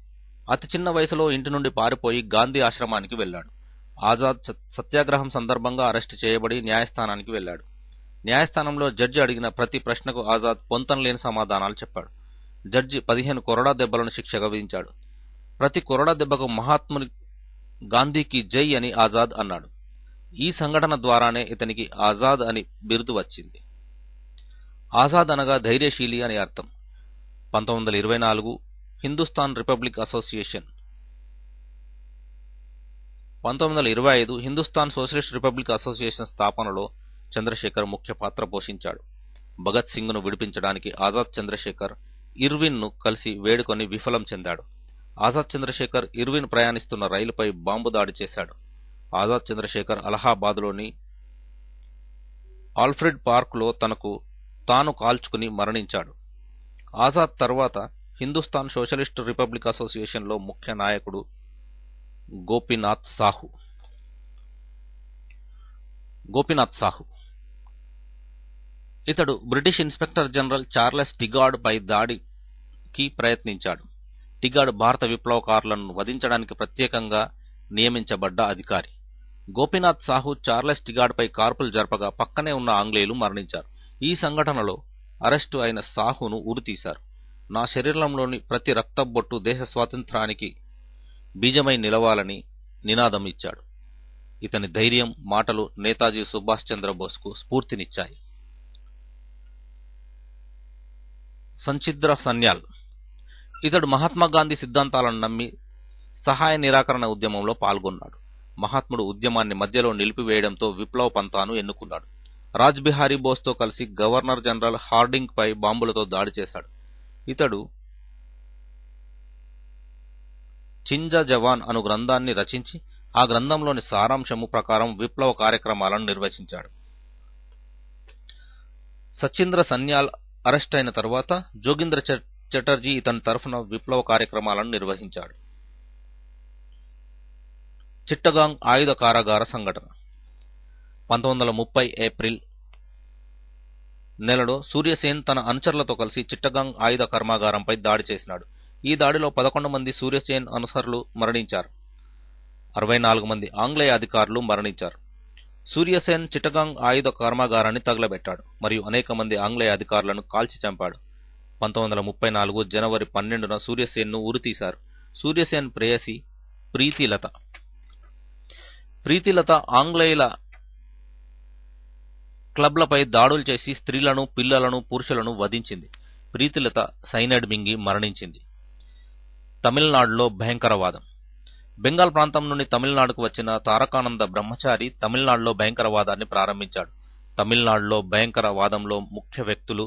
అతి చిన్న వయసులో ఇంటి నుండి పారిపోయి గాంధీ ఆశ్రమానికి వెళ్ళాడు ఆజాద్ సత్యాగ్రహం సందర్భంగా అరెస్టు చేయబడి న్యాయస్థానానికి వెళ్ళాడు న్యాయస్థానంలో జడ్జి అడిగిన ప్రతి ప్రశ్నకు ఆజాద్ లేని సమాధానాలు చెప్పాడు జడ్జి పదిహేను కొరడా దెబ్బలను శిక్షగా విధించాడు ప్రతి కొరడా దెబ్బకు మహాత్ముని గాంధీకి జై అని ఆజాద్ అన్నాడు ఈ సంఘటన ద్వారానే ఇతనికి ఆజాద్ అని బిరుదు వచ్చింది ఆజాద్ అనగా ధైర్యశీలి అని అర్థం పంతొమ్మిది వందల ఇరవై నాలుగు హిందుస్థాన్ రిపబ్లిక్ అసోసియేషన్ పంతొమ్మిది వందల ఇరవై ఐదు హిందుస్థాన్ సోషలిస్ట్ రిపబ్లిక్ అసోసియేషన్ స్థాపనలో చంద్రశేఖర్ ముఖ్య పాత్ర పోషించాడు భగత్ సింగ్ను విడిపించడానికి ఆజాద్ చంద్రశేఖర్ ఇర్విన్ను కలిసి వేడుకొని విఫలం చెందాడు ఆజాద్ చంద్రశేఖర్ ఇర్విన్ ప్రయాణిస్తున్న రైలుపై బాంబు దాడి చేశాడు ఆజాద్ చంద్రశేఖర్ అలహాబాద్లోని ఆల్ఫ్రెడ్ పార్క్లో తనకు తాను కాల్చుకుని మరణించాడు ఆజాద్ తర్వాత హిందుస్థాన్ సోషలిస్ట్ రిపబ్లిక్ అసోసియేషన్లో ముఖ్య నాయకుడు గోపీనాథ్ సాహు గోపీనాథ్ సాహు ఇతడు బ్రిటిష్ ఇన్స్పెక్టర్ జనరల్ చార్లెస్ పై దాడికి ప్రయత్నించాడు టిగాడ్ భారత విప్లవకారులను వధించడానికి ప్రత్యేకంగా నియమించబడ్డ అధికారి గోపీనాథ్ సాహు చార్లెస్ టిగాడ్పై కార్పులు జరపగా పక్కనే ఉన్న ఆంగ్లేయులు మరణించారు ఈ సంఘటనలో అరెస్టు అయిన సాహును ఉరితీశారు నా శరీరంలోని ప్రతి రక్తబొట్టు దేశ స్వాతంత్రానికి బీజమై నిలవాలని నినాదం ఇచ్చాడు ఇతని ధైర్యం మాటలు నేతాజీ సుభాష్ చంద్రబోస్కు స్ఫూర్తినిచ్చాయి సంచిద్ర సన్యాల్ ఇతడు మహాత్మా గాంధీ సిద్ధాంతాలను నమ్మి సహాయ నిరాకరణ ఉద్యమంలో పాల్గొన్నాడు మహాత్ముడు ఉద్యమాన్ని మధ్యలో నిలిపివేయడంతో విప్లవ పంతాను ఎన్నుకున్నాడు రాజ్ బిహారీ బోస్తో కలిసి గవర్నర్ జనరల్ హార్డింగ్ పై బాంబులతో దాడి చేశాడు ఇతడు చింజా జవాన్ అను గ్రంథాన్ని రచించి ఆ గ్రంథంలోని సారాంశము ప్రకారం విప్లవ కార్యక్రమాలను నిర్వచించాడు సచింద్ర సన్యాల్ అరెస్ట్ అయిన తర్వాత జోగింద్ర చటర్జీ ఇతని తరఫున విప్లవ కార్యక్రమాలను నిర్వహించాడు చిట్టగాంగ్ ఆయుధ కారాగార సంఘటన పంతొమ్మిది వందల ముప్పై ఏప్రిల్ నెలలో సూర్యసేన్ తన అనుచరులతో కలిసి చిట్టగాంగ్ ఆయుధ కర్మాగారంపై దాడి చేసినాడు ఈ దాడిలో పదకొండు మంది సూర్యసేన్ అనుసరులు మరణించారు అరవై నాలుగు మంది ఆంగ్లేయ అధికారులు మరణించారు సూర్యసేన్ చిట్టగాంగ్ ఆయుధ కర్మాగారాన్ని తగలబెట్టాడు మరియు అనేక మంది ఆంగ్లేయ అధికారులను కాల్చి చంపాడు పంతొమ్మిది ముప్పై నాలుగు జనవరి పన్నెండున సూర్యసేన్ను ఉరితీశారు సూర్యసేన్ ప్రేయసి ప్రీతిలత ప్రీతిలత ఆంగ్లేయుల క్లబ్లపై దాడులు చేసి స్త్రీలను పిల్లలను పురుషులను వధించింది ప్రీతిలత సైనైడ్ మింగి మరణించింది తమిళనాడులో భయంకరవాదం బెంగాల్ ప్రాంతం నుండి తమిళనాడుకు వచ్చిన తారకానంద బ్రహ్మచారి తమిళనాడులో భయంకరవాదాన్ని ప్రారంభించాడు తమిళనాడులో భయంకరవాదంలో ముఖ్య వ్యక్తులు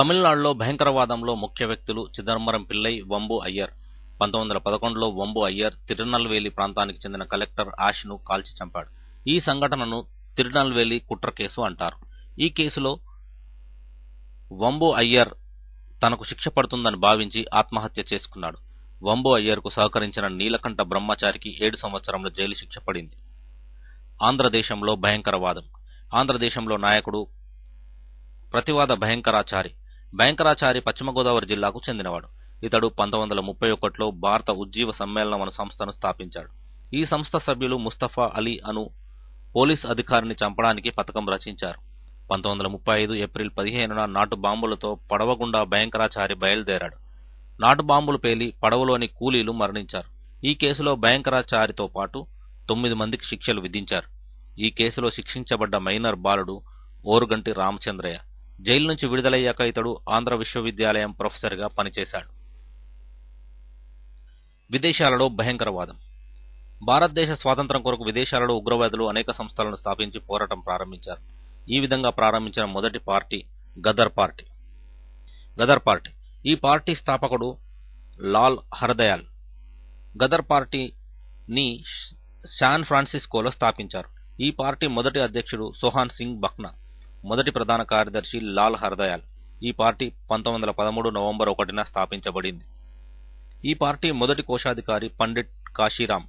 తమిళనాడులో భయంకరవాదంలో ముఖ్య వ్యక్తులు చిదంబరం పిల్లై వంబు అయ్యర్ పంతొమ్మిది వందల పదకొండులో వంబు అయ్యర్ తిరునల్వేలి ప్రాంతానికి చెందిన కలెక్టర్ ఆష్ను కాల్చి చంపాడు ఈ సంఘటనను తిరునల్వేలి కుట్ర కేసు అంటారు ఈ కేసులో వంబు అయ్యర్ తనకు శిక్ష పడుతుందని భావించి ఆత్మహత్య చేసుకున్నాడు వంబు అయ్యర్కు సహకరించిన నీలకంఠ బ్రహ్మచారికి ఏడు సంవత్సరంలో జైలు శిక్ష పడింది ఆంధ్రదేశంలో భయంకరవాదం ఆంధ్రదేశంలో నాయకుడు ప్రతివాద భయంకరాచారి భయంకరాచారి పశ్చిమ గోదావరి జిల్లాకు చెందినవాడు ఇతడు పంతొమ్మిది వందల ముప్పై ఒకటిలో భారత ఉజ్జీవ సమ్మేళనం అను సంస్థను స్థాపించాడు ఈ సంస్థ సభ్యులు ముస్తఫా అలీ అను పోలీస్ అధికారిని చంపడానికి పథకం రచించారు పంతొమ్మిది వందల ముప్పై ఐదు ఏప్రిల్ పదిహేనున నాటు బాంబులతో పడవగుండా భయంకరాచారి బయలుదేరాడు నాటు బాంబులు పేలి పడవలోని కూలీలు మరణించారు ఈ కేసులో భయంకరాచారితో పాటు తొమ్మిది మందికి శిక్షలు విధించారు ఈ కేసులో శిక్షించబడ్డ మైనర్ బాలుడు ఓరుగంటి రామచంద్రయ్య జైలు నుంచి విడుదలయ్యాక ఇతడు ఆంధ్ర విశ్వవిద్యాలయం ప్రొఫెసర్గా పనిచేశాడు విదేశాలలో భయంకరవాదం భారతదేశ స్వాతంత్రం కొరకు విదేశాలలో ఉగ్రవాదులు అనేక సంస్థలను స్థాపించి పోరాటం ప్రారంభించారు ఈ విధంగా ప్రారంభించిన మొదటి party Ghadar party Ghadar party ఈ పార్టీ స్థాపకుడు లాల్ హరదయాల్ గదర్ పార్టీని శాన్ ఫ్రాన్సిస్కోలో స్థాపించారు ఈ పార్టీ మొదటి అధ్యక్షుడు సోహాన్ సింగ్ బక్నా మొదటి ప్రధాన కార్యదర్శి లాల్ హరదయాల్ ఈ పార్టీ పంతొమ్మిది వందల పదమూడు నవంబర్ ఒకటిన స్థాపించబడింది ఈ పార్టీ మొదటి కోశాధికారి పండిట్ కాశీరాం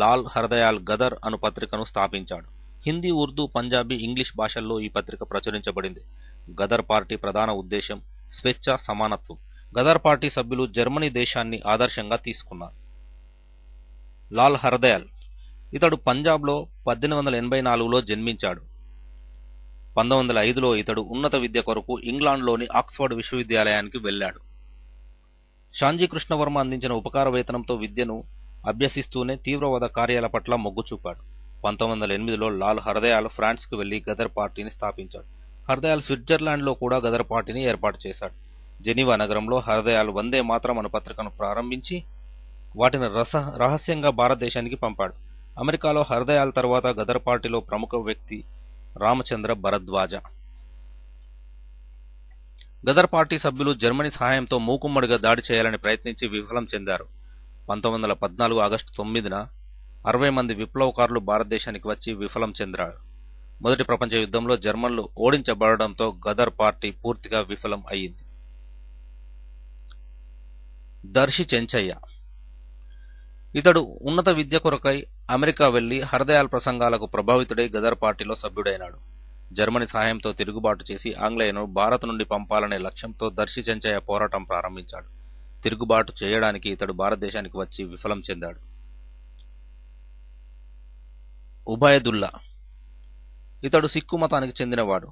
లాల్ హర్దయాల్ గదర్ అను పత్రికను స్థాపించాడు హిందీ ఉర్దూ పంజాబీ ఇంగ్లీష్ భాషల్లో ఈ పత్రిక ప్రచురించబడింది గదర్ పార్టీ ప్రధాన ఉద్దేశం స్వేచ్ఛ సమానత్వం గదర్ పార్టీ సభ్యులు జర్మనీ దేశాన్ని ఆదర్శంగా తీసుకున్నారు లాల్ హర్దయాల్ ఇతడు పంజాబ్లో పద్దెనిమిది వందల ఎనభై నాలుగులో జన్మించాడు పంతొమ్మిది వందల ఐదులో ఇతడు ఉన్నత విద్య కొరకు ఇంగ్లాండ్లోని ఆక్స్ఫర్డ్ విశ్వవిద్యాలయానికి వెళ్ళాడు షాంజీ కృష్ణవర్మ అందించిన ఉపకార వేతనంతో విద్యను అభ్యసిస్తూనే తీవ్రవాద కార్యాల పట్ల మొగ్గు చూపాడు పంతొమ్మిది వందల ఎనిమిదిలో లాల్ హర్దయాల్ ఫ్రాన్స్కు వెళ్లి గదర్ పార్టీని స్థాపించాడు హర్దయాల్ స్విట్జర్లాండ్లో కూడా గదర్ పార్టీని ఏర్పాటు చేశాడు జెనీవా నగరంలో హృదయాలు వందే మాత్రం అను పత్రికను ప్రారంభించి వాటిని రస రహస్యంగా భారతదేశానికి పంపాడు అమెరికాలో హృదయాల తర్వాత గదర్ పార్టీలో ప్రముఖ వ్యక్తి రామచంద్ర భరద్వాజ గదర్ పార్టీ సభ్యులు జర్మనీ సహాయంతో మూకుమ్మడిగా దాడి చేయాలని ప్రయత్నించి విఫలం చెందారు పంతొమ్మిది పద్నాలుగు ఆగస్టు తొమ్మిదిన అరవై మంది విప్లవకారులు భారతదేశానికి వచ్చి విఫలం చెందారు మొదటి ప్రపంచ యుద్ధంలో జర్మన్లు ఓడించబడడంతో గదర్ పార్టీ పూర్తిగా విఫలం అయింది దర్శి చెంచయ్య ఇతడు ఉన్నత విద్య కొరకై అమెరికా వెళ్లి హృదయాల ప్రసంగాలకు ప్రభావితుడై గదర్ పార్టీలో సభ్యుడైనాడు జర్మనీ సహాయంతో తిరుగుబాటు చేసి ఆంగ్లేయను భారత్ నుండి పంపాలనే లక్ష్యంతో దర్శి చెంచయ్య పోరాటం ప్రారంభించాడు తిరుగుబాటు చేయడానికి ఇతడు భారతదేశానికి వచ్చి విఫలం చెందాడు ఉబయదుల్లా ఇతడు సిక్కు మతానికి చెందినవాడు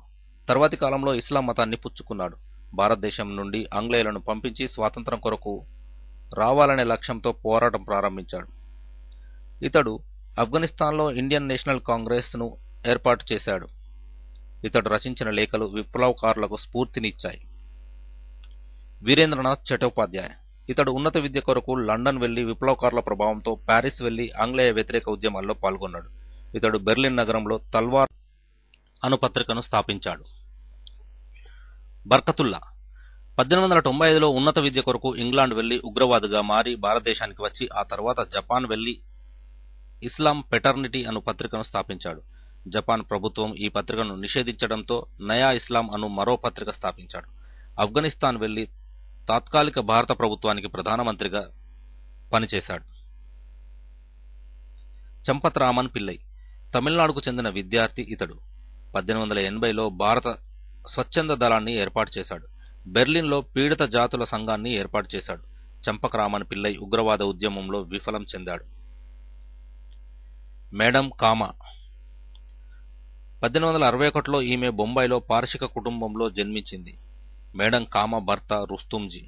తర్వాతి కాలంలో ఇస్లాం మతాన్ని పుచ్చుకున్నాడు భారతదేశం నుండి ఆంగ్లేయులను పంపించి స్వాతంత్రం కొరకు రావాలనే లక్ష్యంతో పోరాటం ప్రారంభించాడు ఇతడు ఆఫ్ఘనిస్తాన్లో ఇండియన్ నేషనల్ కాంగ్రెస్ను ఏర్పాటు చేశాడు ఇతడు రచించిన లేఖలు విప్లవకారులకు స్ఫూర్తినిచ్చాయి వీరేంద్రనాథ్ చటోపాధ్యాయ ఇతడు ఉన్నత విద్య కొరకు లండన్ వెళ్లి విప్లవకారుల ప్రభావంతో ప్యారిస్ వెళ్లి ఆంగ్లేయ వ్యతిరేక ఉద్యమాల్లో పాల్గొన్నాడు ఇతడు బెర్లిన్ నగరంలో తల్వార్ అను పత్రికను స్థాపించాడు బర్కతుల్లా పద్దెనిమిది వందల తొంభై ఐదులో ఉన్నత విద్య కొరకు ఇంగ్లాండ్ వెళ్లి ఉగ్రవాదిగా మారి భారతదేశానికి వచ్చి ఆ తర్వాత జపాన్ వెళ్లి ఇస్లాం పెటర్నిటీ అను పత్రికను స్థాపించాడు జపాన్ ప్రభుత్వం ఈ పత్రికను నిషేధించడంతో నయా ఇస్లాం అను మరో పత్రిక స్థాపించాడు ఆఫ్ఘనిస్తాన్ వెళ్లి తాత్కాలిక భారత ప్రభుత్వానికి ప్రధానమంత్రిగా పనిచేశాడు చంపత్ రామన్ పిల్లై తమిళనాడుకు చెందిన విద్యార్థి ఇతడు పద్దెనిమిది వందల ఎనభైలో భారత స్వచ్ఛంద దళాన్ని ఏర్పాటు చేశాడు బెర్లిన్లో పీడిత జాతుల సంఘాన్ని ఏర్పాటు చేశాడు చంపక రామన్ పిల్లై ఉగ్రవాద ఉద్యమంలో విఫలం చెందాడు మేడం కామా పద్దెనిమిది వందల అరవై ఒకటిలో ఈమె బొంబాయిలో పార్షిక కుటుంబంలో జన్మించింది మేడం కామ భర్త రుస్తుంజీ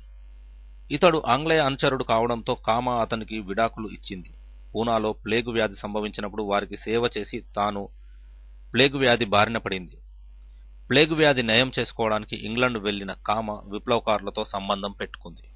ఇతడు ఆంగ్లేయ అనుచరుడు కావడంతో కామ అతనికి విడాకులు ఇచ్చింది పూనాలో ప్లేగు వ్యాధి సంభవించినప్పుడు వారికి సేవ చేసి తాను ప్లేగు వ్యాధి బారిన పడింది ప్లేగు వ్యాధి నయం చేసుకోవడానికి ఇంగ్లండ్ వెళ్లిన కామ విప్లవకారులతో సంబంధం పెట్టుకుంది